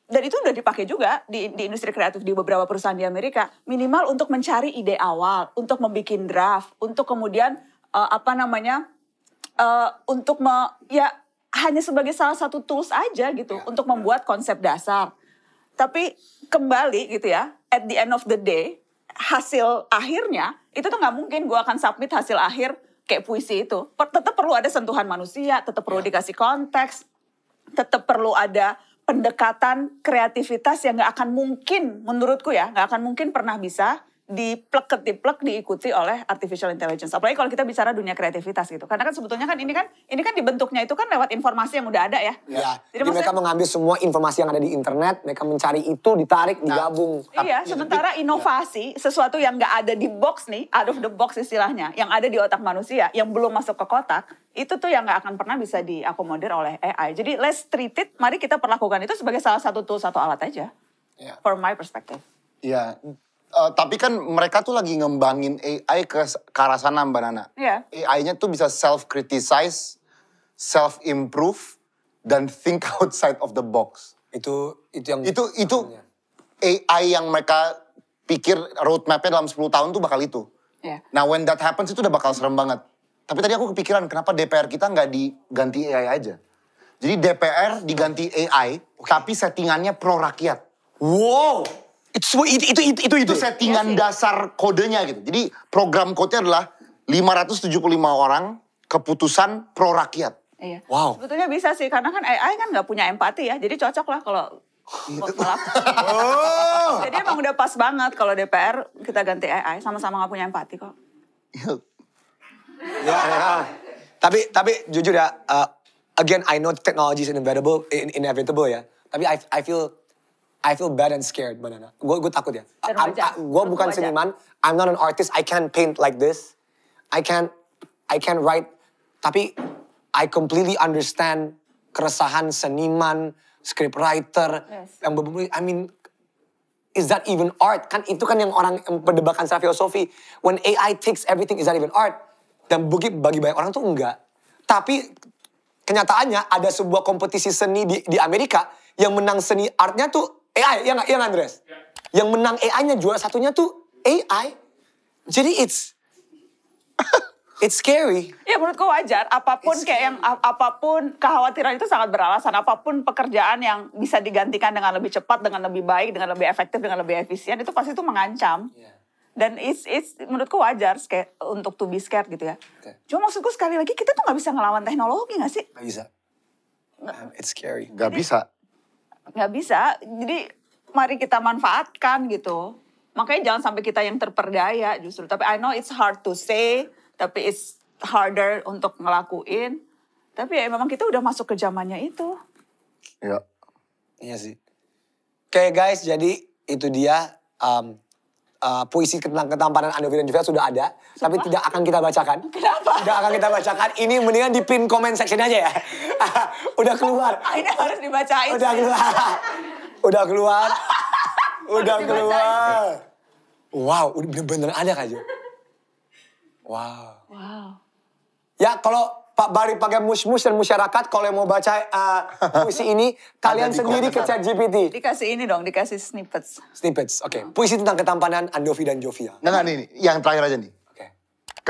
dan itu udah dipakai juga di, di industri kreatif di beberapa perusahaan di Amerika minimal untuk mencari ide awal untuk membuat draft untuk kemudian uh, apa namanya uh, untuk me, ya hanya sebagai salah satu tools aja gitu yeah. untuk ya. membuat konsep dasar tapi kembali gitu ya at the end of the day hasil akhirnya itu tuh nggak mungkin gue akan submit hasil akhir kayak puisi itu tetap perlu ada sentuhan manusia tetap perlu yeah. dikasih konteks tetap perlu ada pendekatan kreativitas yang nggak akan mungkin menurutku ya nggak akan mungkin pernah bisa dipleket diplek diikuti oleh artificial intelligence. Apalagi kalau kita bicara dunia kreativitas gitu. Karena kan sebetulnya kan ini kan ini kan dibentuknya itu kan lewat informasi yang udah ada ya. Iya. Jadi, Jadi mereka mengambil semua informasi yang ada di internet, mereka mencari itu ditarik nah, digabung. Iya, ya, sementara inovasi sesuatu yang nggak ada di box nih, out of the box istilahnya, yang ada di otak manusia, yang belum masuk ke kotak, itu tuh yang nggak akan pernah bisa diakomodir oleh AI. Jadi let's treat it, mari kita perlakukan itu sebagai salah satu tools atau alat aja. Ya. For my perspective. Iya, Uh, tapi kan mereka tuh lagi ngembangin AI ke, ke arah sana Mbak Nana. Iya. Yeah. AI-nya tuh bisa self-criticize, self-improve, dan think [LAUGHS] outside of the box. Itu itu yang itu itu namanya. AI yang mereka pikir roadmap-nya dalam 10 tahun tuh bakal itu. Yeah. Nah when that happens itu udah bakal serem banget. Tapi tadi aku kepikiran kenapa DPR kita nggak diganti AI aja. Jadi DPR diganti AI, okay. tapi settingannya pro rakyat. Wow. It's, itu, itu, itu, itu, itu settingan dasar kodenya gitu. Jadi program kodenya adalah 575 orang keputusan pro rakyat. Iya. Wow. Sebetulnya bisa sih, karena kan AI kan nggak punya empati ya. Jadi cocok lah kalau gitu. [LAUGHS] oh. Jadi emang udah pas banget kalau DPR kita ganti AI sama-sama nggak punya empati kok. Iya. ya, ya. Tapi tapi jujur ya, uh, again I know technology is inevitable, inevitable ya. Tapi I I feel I feel bad and scared, Banana. Gue gue takut ya. Uh, gue bukan seniman. I'm not an artist. I can't paint like this. I can't I can't write. Tapi I completely understand keresahan seniman, scriptwriter, yes. yang berbunyi. I mean, is that even art? Kan itu kan yang orang yang perdebatan secara filosofi. When AI takes everything, is that even art? Dan bagi, bagi banyak orang tuh enggak. Tapi kenyataannya ada sebuah kompetisi seni di, di Amerika yang menang seni artnya tuh AI, yang yang Andres. Ya. Yang menang AI-nya juara satunya tuh AI. Jadi it's [LAUGHS] It's scary. Ya menurutku wajar. Apapun kayak yang apapun kekhawatiran itu sangat beralasan. Apapun pekerjaan yang bisa digantikan dengan lebih cepat, dengan lebih baik, dengan lebih efektif, dengan lebih efisien itu pasti itu mengancam. Yeah. Dan it's, it's menurutku wajar untuk to be scared gitu ya. Okay. Cuma maksudku sekali lagi kita tuh nggak bisa ngelawan teknologi nggak sih? Gak bisa. Um, it's scary. Nggak bisa nggak bisa jadi mari kita manfaatkan gitu makanya jangan sampai kita yang terperdaya justru tapi I know it's hard to say tapi it's harder untuk ngelakuin tapi ya memang kita udah masuk ke zamannya itu Iya. iya sih oke okay, guys jadi itu dia um, uh, puisi tentang ketampanan Andovi dan Juvel sudah ada, Sumpah? tapi tidak akan kita bacakan. Kenapa? Tidak akan kita bacakan. Ini mendingan di pin comment section aja ya. [LAUGHS] udah keluar. Ini harus dibacain. Udah keluar. udah keluar. udah keluar. Wow, bener-bener ada aja. Wow. Wow. Ya kalau Pak Bari pakai mus-mus dan masyarakat kalau mau baca uh, puisi ini [LAUGHS] kalian sendiri ke chat GPT. Dikasih ini dong, dikasih snippets. Snippets, oke. Okay. Puisi tentang ketampanan Andovi dan Jovia. Nah, nah nih, yang terakhir aja nih. Oke. Okay.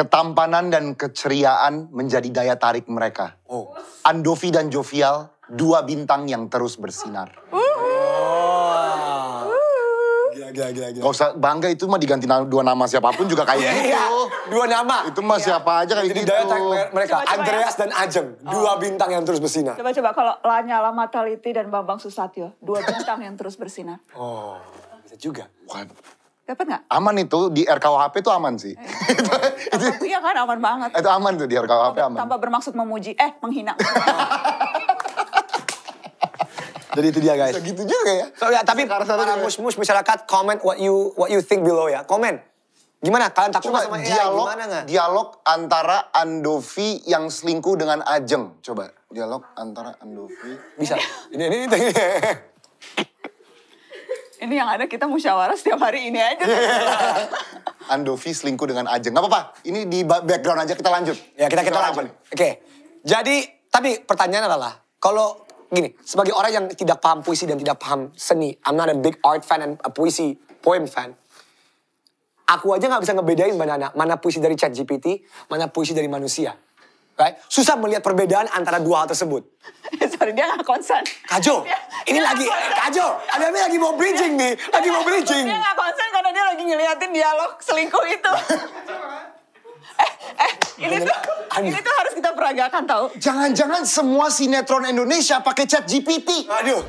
Ketampanan dan keceriaan menjadi daya tarik mereka. Oh. Andovi dan Jovial, dua bintang yang terus bersinar. Uh gila, gila, gila. Gak usah bangga itu mah diganti dua nama siapapun juga kayak iya, gitu. dua nama? Itu mah iya. siapa aja kayak gitu. Daya mereka, coba, coba ya. Andreas ya. dan Ajeng. Oh. Dua bintang yang terus bersinar. Coba-coba kalau Lanyala Mataliti dan Bambang Susatyo. Dua bintang yang terus bersinar. Oh, bisa juga. Bukan. Dapat gak? Aman itu di RKUHP itu aman sih. Eh, iya. [LAUGHS] itu iya kan aman banget. Itu aman tuh di RKUHP aman. Tanpa bermaksud memuji, eh menghina. [LAUGHS] Jadi itu dia guys. Bisa gitu juga ya. So, ya tapi para ya. mus-mus masyarakat comment what you what you think below ya. Comment. Gimana kalian takut coba sama dialog, Gimana gak? Dialog antara Andovi yang selingkuh dengan Ajeng. Coba dialog antara Andovi. Bisa. ini ini ini. [LAUGHS] ini. yang ada kita musyawarah setiap hari ini aja. Yeah. [LAUGHS] Andovi selingkuh dengan Ajeng. Gak apa-apa. Ini di background aja kita lanjut. Ya kita kita, kita lanjut. lanjut. Oke. Okay. Jadi tapi pertanyaan adalah kalau gini, sebagai orang yang tidak paham puisi dan tidak paham seni, I'm not a big art fan and a puisi poem fan. Aku aja nggak bisa ngebedain mana mana, puisi dari chat GPT, mana puisi dari manusia. Right? Susah melihat perbedaan antara dua hal tersebut. [LAUGHS] Sorry, dia gak concern. Kajo, dia, ini dia lagi, eh, Kajo, Adamnya lagi mau bridging nih, lagi mau bridging. Dia gak concern karena dia lagi ngeliatin dialog selingkuh itu. [LAUGHS] Eh, eh, ini tuh, ini tuh harus kita peragakan tau. Jangan-jangan semua sinetron Indonesia pakai chat GPT. Aduh.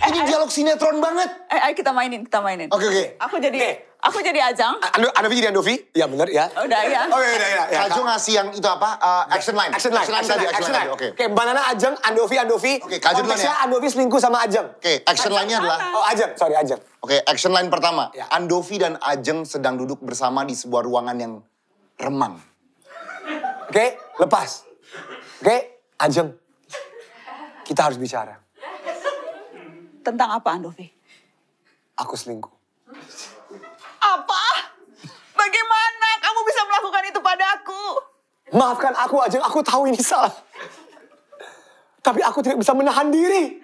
ini eh, eh. dialog sinetron banget. Eh, ayo kita mainin, kita mainin. Oke, okay, oke. Okay. Aku jadi... Okay. Aku jadi Ajang. ada Anovi anu jadi Andovi? Ya bener ya. Oh, udah ya. Oke, oh, okay, iya, udah ya. ya. Kajo ngasih yang itu apa? Uh, action line. Action line. Action line. Action line. Oke. Oke, Mbak Nana Ajang, Andovi, Andovi. Oke, okay, Kajo dulu ya. Andovi selingkuh sama Ajang. Oke, okay, action line-nya adalah. Oh, Ajang. Sorry, Ajang. Oke, okay, action line pertama. Ya. Andovi dan Ajeng sedang duduk bersama di sebuah ruangan yang remang. Oke, okay? lepas. Oke, okay? ajeng. Kita harus bicara. Tentang apa, Andovi? Aku selingkuh. Apa? Bagaimana kamu bisa melakukan itu padaku? Maafkan aku, Ajeng. Aku tahu ini salah. Tapi aku tidak bisa menahan diri.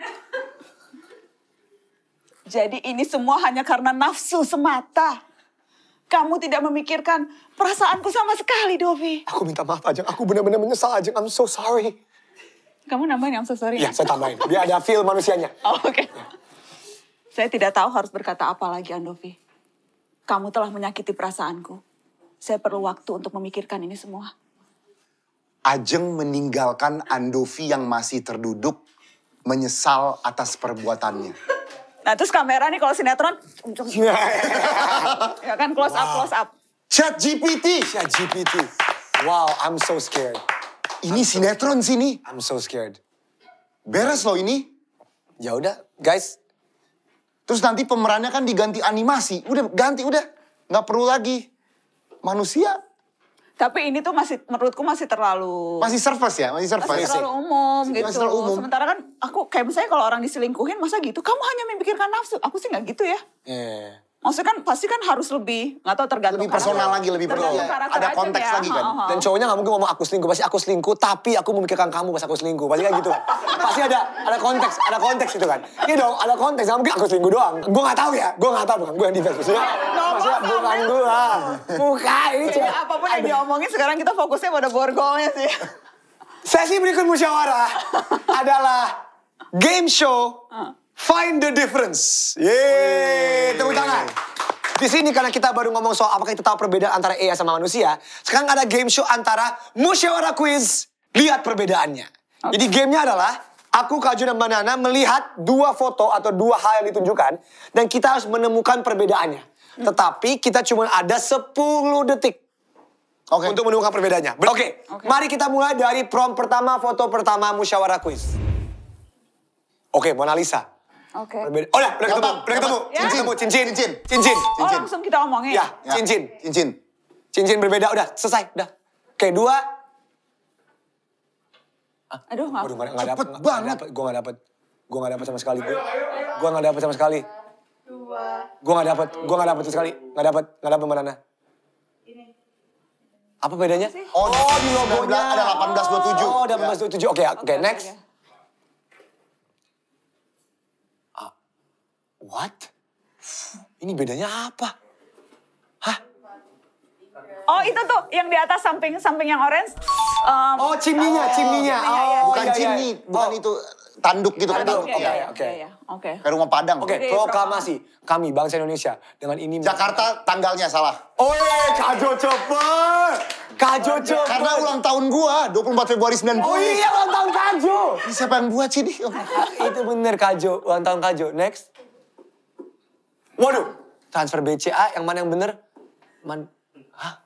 Jadi ini semua hanya karena nafsu semata. Kamu tidak memikirkan perasaanku sama sekali, Dovi. Aku minta maaf, Ajeng. Aku benar-benar menyesal, Ajeng. I'm so sorry. Kamu nambahin I'm so sorry? Ya, saya tambahin. Biar ada feel manusianya. [LAUGHS] Oh, Oke. Okay. Saya tidak tahu harus berkata apa lagi, Andovi. Kamu telah menyakiti perasaanku. Saya perlu waktu untuk memikirkan ini semua. Ajeng meninggalkan Andovi yang masih terduduk menyesal atas perbuatannya. Nah terus kamera nih kalau sinetron, nah. ya kan close wow. up, close up. Chat GPT, Chat GPT. Wow, I'm so scared. Ini I'm sinetron so sini. I'm so scared. Beres loh ini. Ya udah, guys. Terus nanti pemerannya kan diganti animasi. Udah ganti, udah. Nggak perlu lagi. Manusia tapi ini tuh masih menurutku masih terlalu masih surface ya, masih surface. Masih terlalu umum masih gitu. Masih terlalu umum. Sementara kan aku kayak misalnya kalau orang diselingkuhin masa gitu, kamu hanya memikirkan nafsu. Aku sih nggak gitu ya. Yeah. Maksudnya kan pasti kan harus lebih nggak tahu tergantung lebih personal karakter. lagi lebih personal. Ada konteks ya. lagi kan. Dan cowoknya nggak mungkin ngomong aku selingkuh pasti aku selingkuh tapi aku memikirkan kamu pas aku selingkuh pasti kayak gitu. pasti ada ada konteks ada konteks itu kan. Iya dong ada konteks nggak mungkin aku selingkuh doang. Gue nggak tahu ya gue nggak tahu bukan gue yang di Facebook maksudnya. No, maksudnya bukan gue. buka ini Jadi, Apapun yang diomongin sekarang kita fokusnya pada borgolnya sih. Sesi berikut musyawarah adalah game show. Uh Find the difference. Yeay, tepuk tangan. Di sini karena kita baru ngomong soal apakah kita tahu perbedaan antara AI sama manusia, sekarang ada game show antara musyawarah quiz. Lihat perbedaannya. Okay. Jadi gamenya adalah aku, Kak Jun, dan melihat dua foto atau dua hal yang ditunjukkan dan kita harus menemukan perbedaannya. Hmm. Tetapi kita cuma ada 10 detik. Okay. Untuk menemukan perbedaannya. Oke, okay. okay. mari kita mulai dari prom pertama, foto pertama musyawarah quiz. Oke, okay, Mona Lisa. Oke. Okay. Oh ya, udah ketemu, udah ketemu. Ya? Cincin, ketemu, cincin, cincin, cincin, cincin. cincin. Oh, langsung kita omongin. Ya, ya. cincin, cincin. Cincin berbeda, udah selesai, udah. Oke, dua. Ah. Aduh, maaf. Aduh, gak, gak dapet, Cepet banget. Gue gak dapet. Gue gak dapet sama sekali. Gue gak dapet sama sekali. Dua. Gue gak dapet, gue gak dapet sama sekali. Gak dapet, gak dapet mana Ini. Apa bedanya? Oh, oh di logonya. Ada 1827. Oh, ada 1827. Oke, oke, next. Okay. What? Ini bedanya apa? Hah? Oh itu tuh yang di atas samping samping yang orange. Um, oh chimney-nya, oh, chimney-nya. Oh, oh, Bukan iya, cimni, bukan oh. itu tanduk gitu kan tanduk. Oke, oke. Oke. Kayak rumah Padang. Oke, okay, proklamasi. Kami bangsa Indonesia dengan ini Jakarta tanggalnya salah. Oh, Kajo Chopper. Kajo Chopper. Karena ulang tahun gua 24 Februari 90. Oh iya, ulang tahun Kajo. siapa yang buat sih? [LAUGHS] itu bener Kajo, ulang tahun Kajo. Next. Waduh, transfer BCA yang mana yang bener? Man, hah?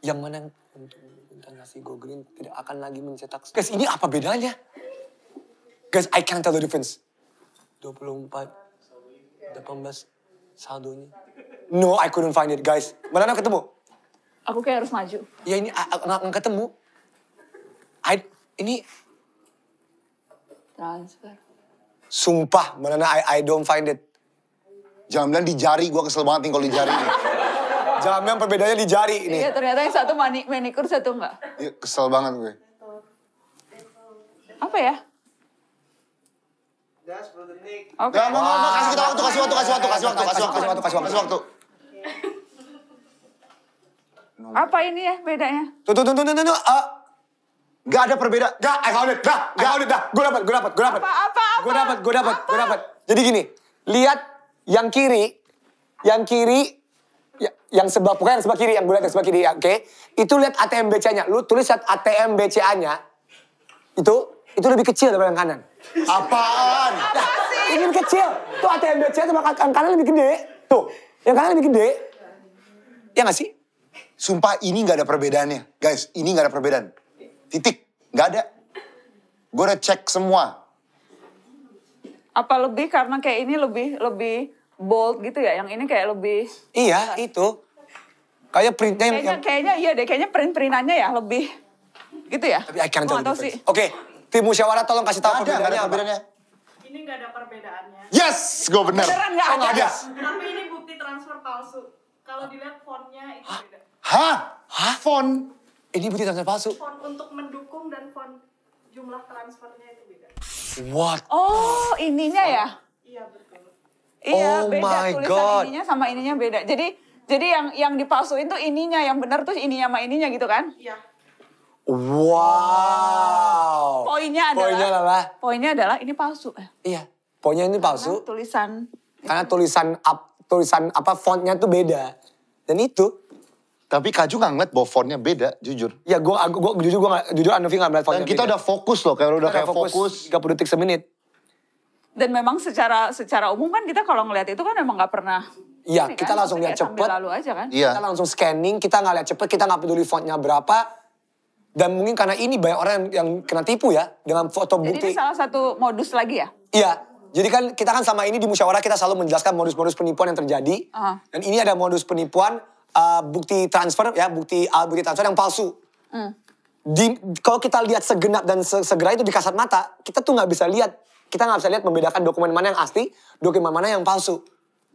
Yang mana yang untuk nasi go green tidak akan lagi mencetak. Guys, ini apa bedanya? Guys, I can't tell the difference. 24, 18, saldonya. No, I couldn't find it, guys. Mana ketemu? Aku kayak harus maju. Ya ini nggak ketemu. I, ini transfer. Sumpah, mana I, I don't find it. Jangan bilang di jari, gue kesel banget nih kalau di jari. Nih. Jangan bilang perbedaannya di jari ini. Iya ternyata yang satu mani, manikur, satu enggak. Iya kesel banget gue. Apa ya? Oke. Okay. Gak mau, mau, mau, kasih kita waktu, kasih waktu, kasih waktu, kasih waktu, kasih waktu, kasih waktu, kasih waktu, kasih waktu. Apa ini ya bedanya? Tuh, tuh, tuh, tuh, tuh, tuh, tuh. Ah. Uh, gak ada perbeda, Gak, I found it, dah, I found it, dah. Gue dapat, gue dapat, gue dapat. Apa, apa, apa? Gue dapat, gue dapat, gue dapat. Jadi gini, lihat yang kiri, yang kiri, ya, yang sebelah bukan yang sebelah kiri, yang bulat yang sebelah kiri, ya, oke? Okay? Itu lihat ATM BCA nya Lu tulis lihat BCA nya Itu itu lebih kecil daripada yang kanan. Apaan? Nah, ini kecil. Tuh ATM BCA sama yang kanan lebih gede. Tuh, yang kanan lebih gede. Ya gak sih? Sumpah ini gak ada perbedaannya. Guys, ini gak ada perbedaan. Titik, gak ada. Gue udah cek semua. Apa lebih karena kayak ini lebih lebih bold gitu ya? Yang ini kayak lebih Iya, itu. Kayak printnya kayaknya, yang... kayaknya iya deh, kayaknya print-printannya ya lebih gitu ya. Tapi akhirnya jauh sih. Oke, tim musyawarah tolong kasih tahu perbedaannya Perbedaannya. Ini nggak ada perbedaannya. Yes, gue bener. Beneran gak ada. ada. Tapi ini bukti transfer palsu. Kalau dilihat fontnya itu ha? beda. Hah? Hah? Font? Ini bukti transfer palsu? Font untuk mendukung dan font jumlah transfernya itu. What? Oh, ininya ya? Iya betul. Iya, oh beda my tulisan God. ininya sama ininya beda. Jadi jadi yang yang dipalsuin tuh ininya, yang benar tuh ininya sama ininya gitu kan? Iya. Wow. Poinnya adalah Poinnya adalah Poinnya adalah ini palsu. Eh. Iya. Poinnya ini palsu. Karena tulisan karena tulisan up, tulisan apa fontnya tuh beda. Dan itu tapi Kaju nggak ngeliat bahwa fontnya beda, jujur. Ya gue, gue jujur gue gak, jujur Anovi nggak ngeliat fontnya Dan kita udah fokus loh, kayak udah kayak fokus. 30 detik semenit. Dan memang secara secara umum kan kita kalau ngeliat itu kan memang nggak pernah Iya, kita kan, langsung lihat cepet. Lalu aja kan? Iya. Kita langsung scanning, kita nggak lihat cepet, kita nggak peduli fontnya berapa. Dan mungkin karena ini banyak orang yang, yang kena tipu ya dengan foto bukti. Jadi ini salah satu modus lagi ya? Iya. Jadi kan kita kan sama ini di musyawarah kita selalu menjelaskan modus-modus penipuan yang terjadi. Uh -huh. Dan ini ada modus penipuan Ah, bukti transfer ya bukti uh, bukti transfer yang palsu. Mm. kalau kita lihat segenap dan segera itu di kasat mata, kita tuh nggak bisa lihat, kita nggak bisa lihat membedakan dokumen mana yang asli, dokumen mana yang palsu.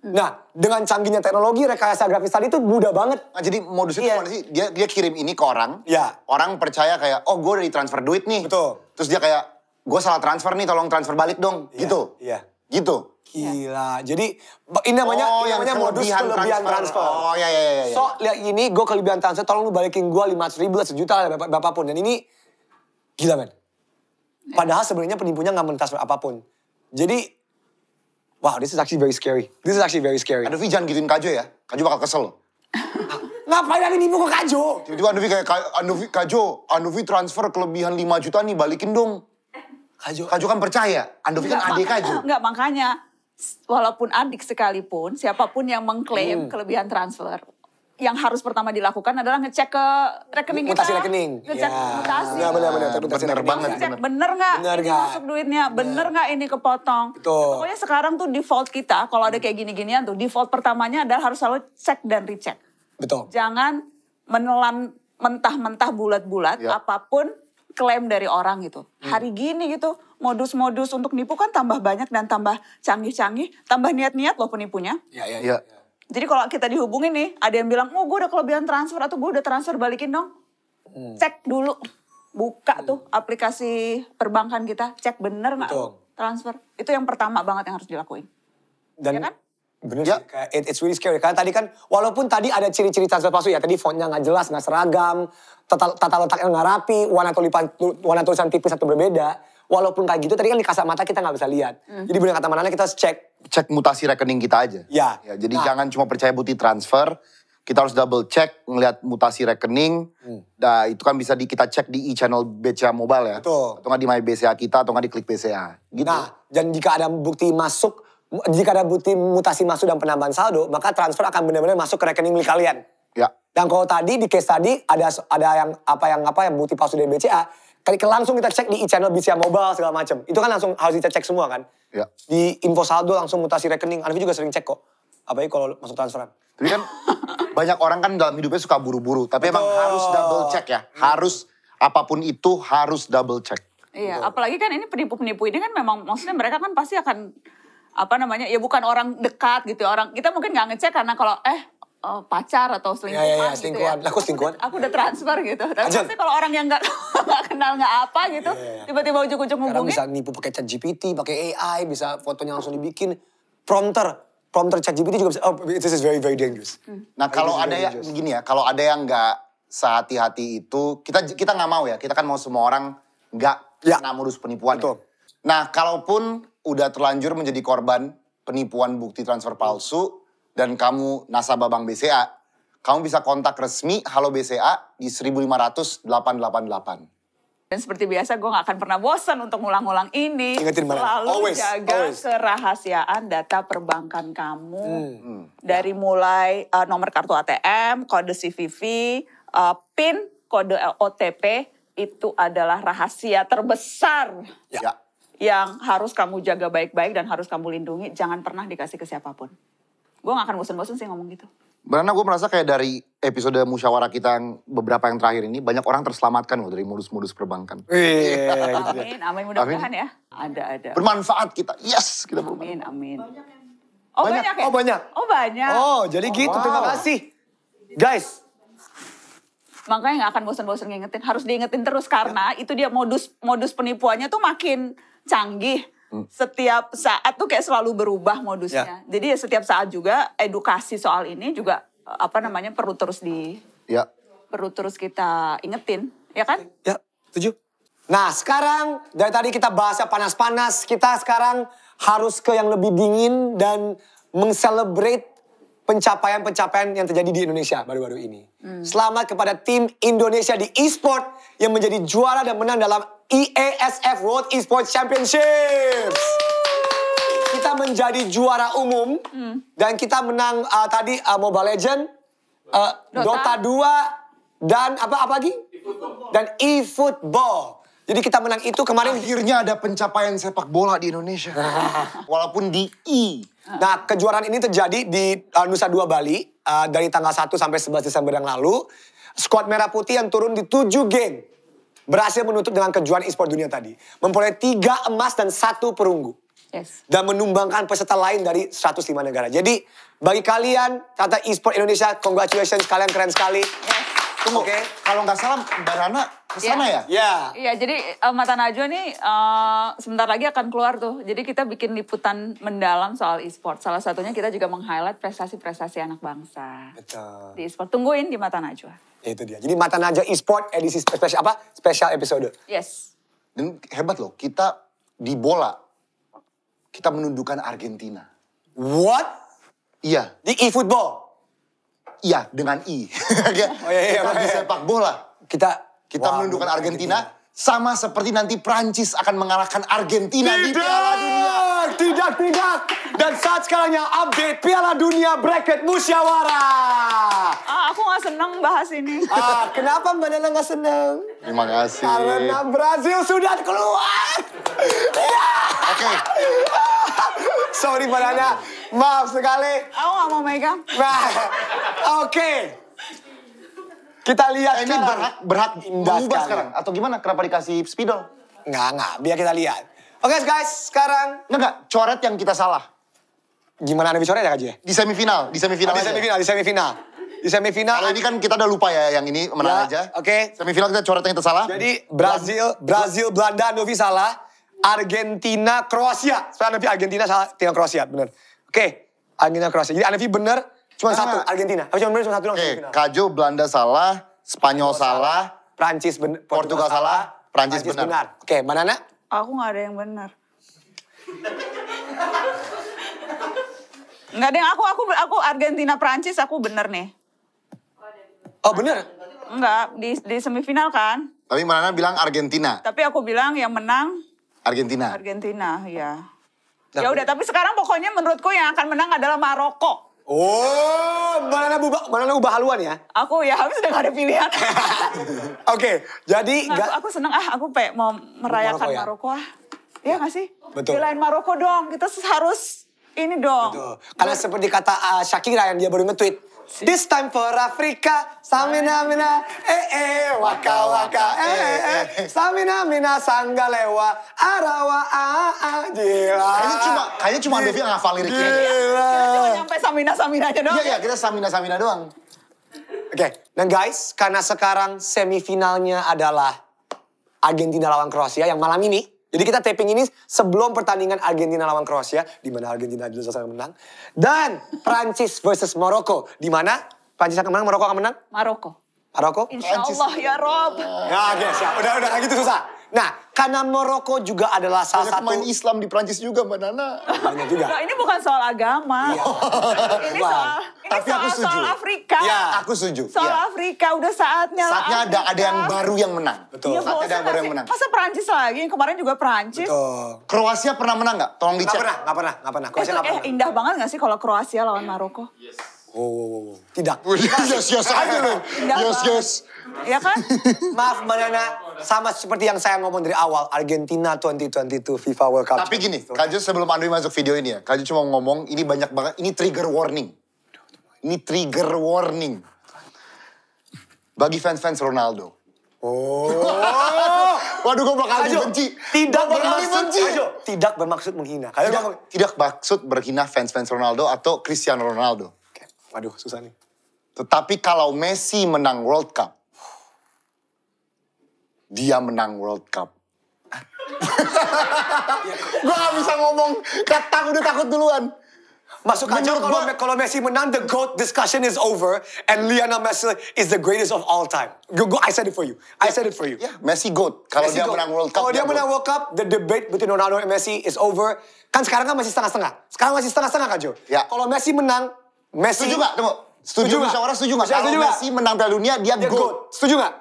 Mm. Nah, dengan canggihnya teknologi rekayasa grafis tadi itu mudah banget. Nah, jadi modus itu iya. yeah. mana sih? Dia dia kirim ini ke orang. Yeah. Orang percaya kayak, "Oh, gue udah di transfer duit nih." Betul. Terus dia kayak, "Gue salah transfer nih, tolong transfer balik dong." Yeah. Gitu. Iya. Yeah. Gitu. Iya. Gila. Jadi ini namanya oh, ini namanya modus kelebihan transfer. transfer. Oh ya ya ya. So lihat ini gue kelebihan transfer, tolong lu balikin gue lima ratus ribu lah sejuta lah berapapun. Dan ini gila men. Iya. Padahal sebenarnya penipunya nggak mentransfer apapun. Jadi wow this is actually very scary. This is actually very scary. Aduh jangan gituin Kajo ya. Kajo bakal kesel. [LAUGHS] Ngapain lagi nipu ke Kajo? Tiba-tiba Anuvi kayak Anuvi Kajo, Anuvi transfer kelebihan lima juta nih balikin dong. Kajo. Kajo kan percaya, Andovi kan adik Kajo. Enggak makanya, walaupun adik sekalipun, siapapun yang mengklaim hmm. kelebihan transfer, yang harus pertama dilakukan adalah ngecek ke rekening mutasi kita. Mutasi rekening. Ngecek ya. mutasi. Benar, benar, benar. Mutasi bener rekening. banget. Ngecek bener nggak bener ini gak. masuk duitnya, bener nggak ini kepotong. Betul. Nah, pokoknya sekarang tuh default kita, kalau ada kayak gini-ginian tuh, default pertamanya adalah harus selalu cek dan recheck. Betul. Jangan menelan mentah-mentah bulat-bulat, ya. apapun klaim dari orang gitu. Hmm. Hari gini gitu, modus-modus untuk nipu kan tambah banyak dan tambah canggih-canggih, tambah niat-niat loh penipunya. Iya, iya, iya. Jadi kalau kita dihubungi nih, ada yang bilang, oh gue udah kelebihan transfer atau gue udah transfer balikin dong. Hmm. Cek dulu, buka hmm. tuh aplikasi perbankan kita, cek bener nggak transfer. Itu yang pertama banget yang harus dilakuin. Dan ya kan? Bener ya. sih, kayak it, it's really scary. Karena tadi kan, walaupun tadi ada ciri-ciri transfer palsu ya, tadi fontnya nggak jelas, nggak seragam, tata, tata letaknya nggak rapi, warna, tulipan, warna tulisan tipis atau berbeda. Walaupun kayak gitu, tadi kan di kasat mata kita nggak bisa lihat. Hmm. Jadi benar kata mana kita harus cek. Cek mutasi rekening kita aja. Ya. ya jadi nah. jangan cuma percaya bukti transfer, kita harus double check ngelihat mutasi rekening. Hmm. Nah, itu kan bisa di, kita cek di e-channel BCA Mobile ya. Betul. Atau nggak di My BCA kita atau nggak di Klik BCA. Gitu. Nah, dan jika ada bukti masuk jika ada bukti mutasi masuk dan penambahan saldo, maka transfer akan benar-benar masuk ke rekening milik kalian. Ya. Dan kalau tadi di case tadi ada ada yang apa yang apa yang bukti palsu dari BCA, langsung kita cek di e-channel BCA Mobile segala macam. Itu kan langsung harus dicek cek semua kan. Ya. Di info saldo langsung mutasi rekening. Anda juga sering cek kok. Apalagi kalau masuk transferan. Tapi kan [LAUGHS] banyak orang kan dalam hidupnya suka buru-buru. Tapi Betul. emang harus double check ya. Harus apapun itu harus double check. Iya, apalagi kan ini penipu-penipu ini kan memang maksudnya mereka kan pasti akan apa namanya ya bukan orang dekat gitu ya, orang kita mungkin nggak ngecek karena kalau eh Oh, pacar atau selingkuhan ya, ya, ya, selingkuhan. gitu ya. Aku selingkuhan. Aku udah transfer gitu. Tapi Ajan. pasti kalau orang yang gak, [LAUGHS] gak kenal nggak apa gitu, ya, ya. ya. tiba-tiba ujuk-ujuk ngubungin. Karena bisa nipu pakai chat GPT, pakai AI, bisa fotonya langsung dibikin. Prompter, prompter chat GPT juga bisa. Oh, this is very very dangerous. Hmm. Nah kalau ada yang ya, begini ya, kalau ada yang gak sehati-hati itu, kita kita gak mau ya. Kita kan mau semua orang nggak ya. kena modus penipuan. Betul. Ya. Nah, kalaupun udah terlanjur menjadi korban penipuan bukti transfer palsu dan kamu nasabah Bank BCA, kamu bisa kontak resmi Halo BCA di 1500 888. Dan seperti biasa gue gak akan pernah bosan untuk ngulang-ngulang ini. Ingetin Selalu always, jaga always. kerahasiaan data perbankan kamu. Hmm. hmm. Dari mulai uh, nomor kartu ATM, kode CVV, uh, eh, PIN, kode OTP, itu adalah rahasia terbesar. Ya. ya yang harus kamu jaga baik-baik dan harus kamu lindungi. Jangan pernah dikasih ke siapapun. Gue gak akan bosen-bosen sih ngomong gitu. Karena gue merasa kayak dari episode musyawarah kita yang beberapa yang terakhir ini banyak orang terselamatkan loh dari modus-modus perbankan. Iya, iya, iya gitu ya. Amin, amin mudah-mudahan ya. Ada ada. Bermanfaat kita. Yes, kita bermanfaat. Amin, amin. Oh banyak, banyak ya? Oh banyak. Oh banyak. Oh, jadi oh, gitu. Wow. Terima kasih. Guys, makanya gak akan bosan-bosan ngingetin harus diingetin terus karena ya. itu dia modus modus penipuannya tuh makin canggih. Hmm. Setiap saat tuh kayak selalu berubah modusnya. Ya. Jadi ya setiap saat juga edukasi soal ini juga eh, apa namanya perlu terus di ya. perlu terus kita ingetin, ya kan? Ya, setuju. Nah, sekarang dari tadi kita bahas panas-panas, kita sekarang harus ke yang lebih dingin dan mengcelebrate pencapaian-pencapaian yang terjadi di Indonesia baru-baru ini. Hmm. Selamat kepada tim Indonesia di e-sport yang menjadi juara dan menang dalam IASF e World Esports Championships. Kita menjadi juara umum hmm. dan kita menang uh, tadi uh, Mobile Legend, uh, Dota. Dota 2 dan apa apa lagi? dan eFootball. Jadi kita menang itu kemarin. Akhirnya ada pencapaian sepak bola di Indonesia. [LAUGHS] Walaupun di E. Nah, kejuaraan ini terjadi di uh, Nusa Dua Bali uh, dari tanggal 1 sampai 11 Desember yang lalu. Squad Merah Putih yang turun di 7 game berhasil menutup dengan kejuaraan e-sport dunia tadi. Memperoleh tiga emas dan satu perunggu. Yes. Dan menumbangkan peserta lain dari 105 negara. Jadi bagi kalian, kata e-sport Indonesia, congratulations, kalian keren sekali. Yes. Tunggu, okay. kalau nggak salah Mbak Rana kesana iya. yeah. ya? Iya. Yeah. Iya, yeah, jadi uh, Mata Najwa nih uh, sebentar lagi akan keluar tuh. Jadi kita bikin liputan mendalam soal e-sport. Salah satunya kita juga meng-highlight prestasi-prestasi anak bangsa. Betul. Di e-sport. Tungguin di Mata Najwa. Itu dia. Jadi Mata Najwa e-sport edisi spesial apa? Spesial episode. Yes. Dan hebat loh, kita di bola kita menundukkan Argentina. What? Iya. Di e-football? iya dengan i. [LAUGHS] oh, iya, iya, kita iya. di sepak bola kita kita wow, menundukkan Argentina sama seperti nanti Prancis akan mengalahkan Argentina tidak, di Piala Dunia. Tidak, tidak. Dan saat sekarangnya update Piala Dunia Bracket Musyawarah. Ah, aku gak seneng bahas ini. [LAUGHS] Ah, kenapa Mbak Nana gak seneng? Terima kasih. Karena Brazil sudah keluar. Oke. Okay. Sorry Mbak Nana. Maaf sekali. Aku gak mau makeup. oke. Kita lihat eh, ini berhak, berhak mengubah sekarang. Atau gimana? Kenapa dikasih spidol? Nggak, nggak. Biar kita lihat. Oke guys, sekarang. Enggak, nggak. Coret yang kita salah. Gimana ada coret ya Kaji? Di semifinal, di semifinal oh, aja. Di semifinal, di semifinal. Di semifinal. Kalau ini kan kita udah lupa ya yang ini menang ya, aja. Oke. Semifinal kita coret yang kita salah. Jadi Brazil, Brazil, Belanda, Novi salah. Argentina, Kroasia. Sekarang Novi Argentina salah, tinggal Kroasia, bener. Oke, Argentina Kroasia. Jadi Anevi benar cuma nah, satu Argentina. Tapi cuma benar cuma satu doang. Oke, Kajo Belanda salah, Spanyol salah, Prancis benar, Portugal, salah, Prancis, benar. benar. Oke, mana Nana? Aku nggak ada yang benar. Enggak ada yang aku aku aku Argentina Prancis aku benar nih. Oh benar. Enggak di di semifinal kan. Tapi mana bilang Argentina. Tapi aku bilang yang menang Argentina. Argentina ya. Ya udah, tapi sekarang pokoknya menurutku yang akan menang adalah Maroko. Oh, mana buba, mana ubah haluan ya? Aku ya habis udah gak ada pilihan. [LAUGHS] Oke, jadi nggak, aku, aku seneng ah, aku pe mau merayakan Maroko, ya? Maroko ah. Iya ya, gak sih? Betul. Dilain Maroko dong, kita harus ini dong. Betul. Karena seperti kata uh, Shakira yang dia baru nge-tweet, This time for Africa. Samina mina eh eh waka waka eh eh eh. eh, eh, eh. Samina mina sanggalewa arawa ah ah gila. Kayaknya cuma kayaknya cuma Devi yang hafal liriknya. Ya. Gila. Kita cuma nyampe samina samina aja doang. Iya iya ya? kita samina samina doang. Oke, okay. dan guys, karena sekarang semifinalnya adalah Argentina lawan Kroasia yang malam ini jadi kita taping ini sebelum pertandingan Argentina lawan Kroasia, di mana Argentina jelas akan menang. Dan Prancis versus Maroko, di mana Prancis akan menang, Maroko akan menang? Maroko. Maroko? Insyaallah ya Rob. Ya oke okay, siap, udah udah gitu susah. Nah karena Maroko juga adalah salah Banyak satu... pemain Islam di Prancis juga Mbak Nana. Banyak juga. Nah, ini bukan soal agama. Iya. ini soal, ini Tapi soal, iya, aku setuju. soal Afrika. Ya, aku setuju. Soal ya. Afrika, udah saatnya Saatnya ada, ada yang baru yang menang. Betul. Ya, saatnya ada yang baru yang menang. Masa Prancis lagi? kemarin juga Prancis. Betul. Kroasia pernah menang nggak? Tolong dicek. Nggak pernah, nggak pernah. Nggak pernah. Kroasia eh, nggak eh, pernah. indah banget nggak sih kalau Kroasia lawan Maroko? Yes. Oh, oh, oh, oh. Tidak. yes, yes aja loh. Yes, yes. Iya kan? [LAUGHS] Maaf, Mbak Nana sama seperti yang saya ngomong dari awal, Argentina 2022 FIFA World Cup. Tapi gini, Kaju sebelum Andri masuk video ini ya, Kaju cuma ngomong ini banyak banget, ini trigger warning. Ini trigger warning. Bagi fans-fans Ronaldo. Oh. [LAUGHS] Waduh gue bakal Kajo, dibenci. Tidak gua bakal bermaksud, dibenci. Kajo, tidak bermaksud menghina. Kajo tidak, bermaksud tidak maksud berhina fans-fans Ronaldo atau Cristiano Ronaldo. Okay. Waduh susah nih. Tetapi kalau Messi menang World Cup, dia menang World Cup. gue gak bisa ngomong kata udah takut duluan. Masuk kacau kalau, kalau Messi menang, the GOAT discussion is over and Lionel Messi is the greatest of all time. Go, go, I said it for you. I said it for you. Yeah, Messi GOAT. Kalau dia goat. menang World Cup. Kalau dia, dia menang World Cup, the debate between Ronaldo and Messi is over. Kan sekarang kan masih setengah-setengah. Sekarang masih setengah-setengah kan, Jo? Ya. Kalau Messi menang, Messi... Setuju gak? Tunggu. Setuju, setuju musyawarah setuju gak? Kalau Messi menang Piala Dunia, dia, dia GOAT. GOAT. Setuju gak?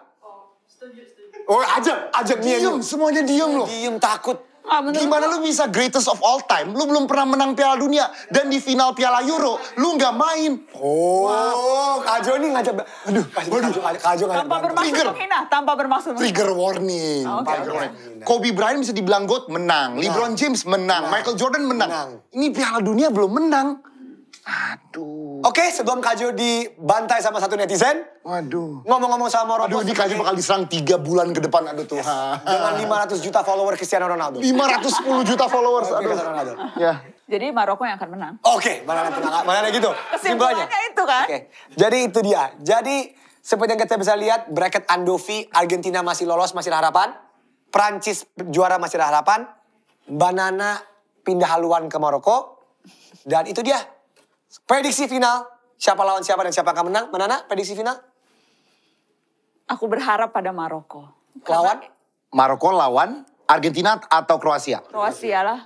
Oh, ajak, ajak dia. Diem, semuanya diem loh. Diem takut. Ah, Gimana lo lu bisa greatest of all time? Lu belum pernah menang Piala Dunia dan di final Piala Euro lu nggak main. Oh, wow. Kak ini ngajak. Aduh, Kak Jo, Kajo, kajo, kajo, Tanpa bermaksud trigger. menghina, tanpa bermaksud Trigger warning. Oh, okay, trigger okay. warning. Kobe Bryant bisa dibilang GOAT, menang. nah. LeBron James menang. nah. Michael Jordan menang. menang. Ini Piala Dunia belum menang. Aduh. Oke, sebelum Kajo dibantai sama satu netizen. Waduh. Ngomong-ngomong sama Roro. Aduh, ini Kajo bakal diserang tiga bulan ke depan, aduh tuh. Yes. Dengan 500 juta follower Cristiano Ronaldo. 510 juta followers, aduh. Ronaldo. Ya. Jadi Maroko yang akan menang. Oke, okay, mana menang, mana gitu. Kesimpulannya itu kan. Oke. Jadi itu dia. Jadi seperti yang kita bisa lihat bracket Andovi Argentina masih lolos masih ada harapan. Prancis juara masih ada harapan. Banana pindah haluan ke Maroko. Dan itu dia Prediksi final, siapa lawan siapa dan siapa akan menang? Menana, prediksi final? Aku berharap pada Maroko. Lawan? Maroko lawan Argentina atau Kroasia? Kroasia lah.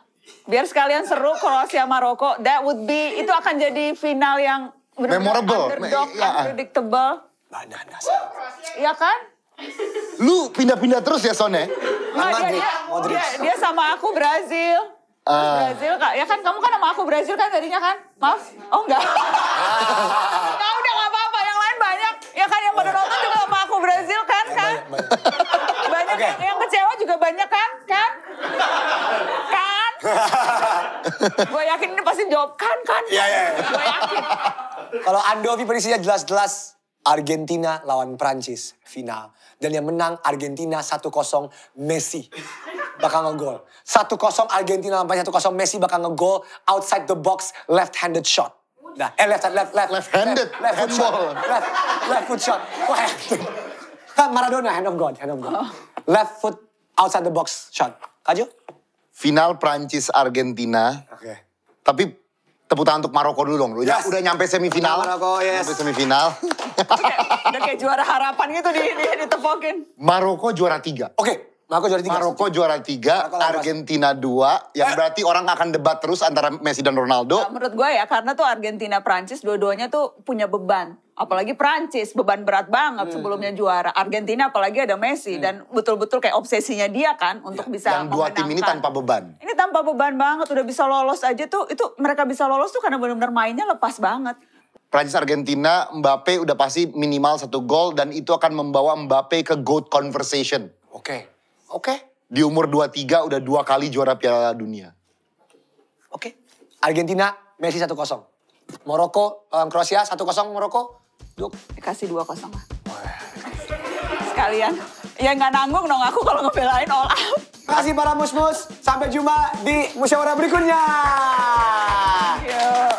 Biar sekalian seru Kroasia Maroko. That would be itu akan jadi final yang benar memorable, underdog, ya. unpredictable. Banana. Nah, iya kan? Lu pindah-pindah terus ya Sone? Nah, dia, dia, dia, dia sama aku Brazil. Uh, Brazil kak, ya kan kamu kan sama aku Brazil kan tadinya kan? Maaf? Oh enggak. uh. udah gak apa-apa, yang lain banyak. Ya kan yang pada nonton juga sama aku Brazil kan kan? banyak okay. yang, yang kecewa juga banyak kan? Kan? Kan? Gue yakin ini pasti jawab kan kan? Iya, kan. iya. Gue yakin. Kalau Andovi perisinya jelas-jelas Argentina lawan Prancis final. Dan yang menang Argentina 1-0 Messi bakal ngegol. 1-0 Argentina lawan 1-0 Messi bakal ngegol outside the box left-handed shot. Nah, eh left left left left handed left, left Shot. Left left foot shot. Kan Maradona hand of God, hand of God. Left foot outside the box shot. Kaju? Final Prancis Argentina. Oke. Okay. Tapi tepuk tangan untuk Maroko dulu dong. Udah, udah nyampe semifinal. Maroko, yes. Nyampe semifinal. udah, udah kayak juara harapan gitu di, di, ditepokin. Maroko juara tiga. Oke, okay. Maroko juara tiga. Maroko juara tiga, Argentina dua. Yang eh. berarti orang akan debat terus antara Messi dan Ronaldo. Nah, menurut gue ya, karena tuh Argentina, Prancis dua-duanya tuh punya beban. Apalagi Prancis beban berat banget hmm. sebelumnya juara. Argentina apalagi ada Messi hmm. dan betul-betul kayak obsesinya dia kan iya. untuk ya, bisa Yang dua tim ini tanpa beban. Ini tanpa beban banget, udah bisa lolos aja tuh. Itu mereka bisa lolos tuh karena benar-benar mainnya lepas banget. Prancis Argentina Mbappe udah pasti minimal satu gol dan itu akan membawa Mbappe ke goat conversation. Oke. Okay Oke, okay. di umur 23 udah dua kali juara Piala Dunia. Oke. Okay. Argentina Messi 1-0. Moroko, um, Kroasia 1-0 Moroko. Duk. Kasih 2-0 lah. Sekalian. Ya nggak nanggung dong aku kalau ngebelain all out. Terima kasih para musmus. Sampai jumpa di musyawarah berikutnya. Thank you.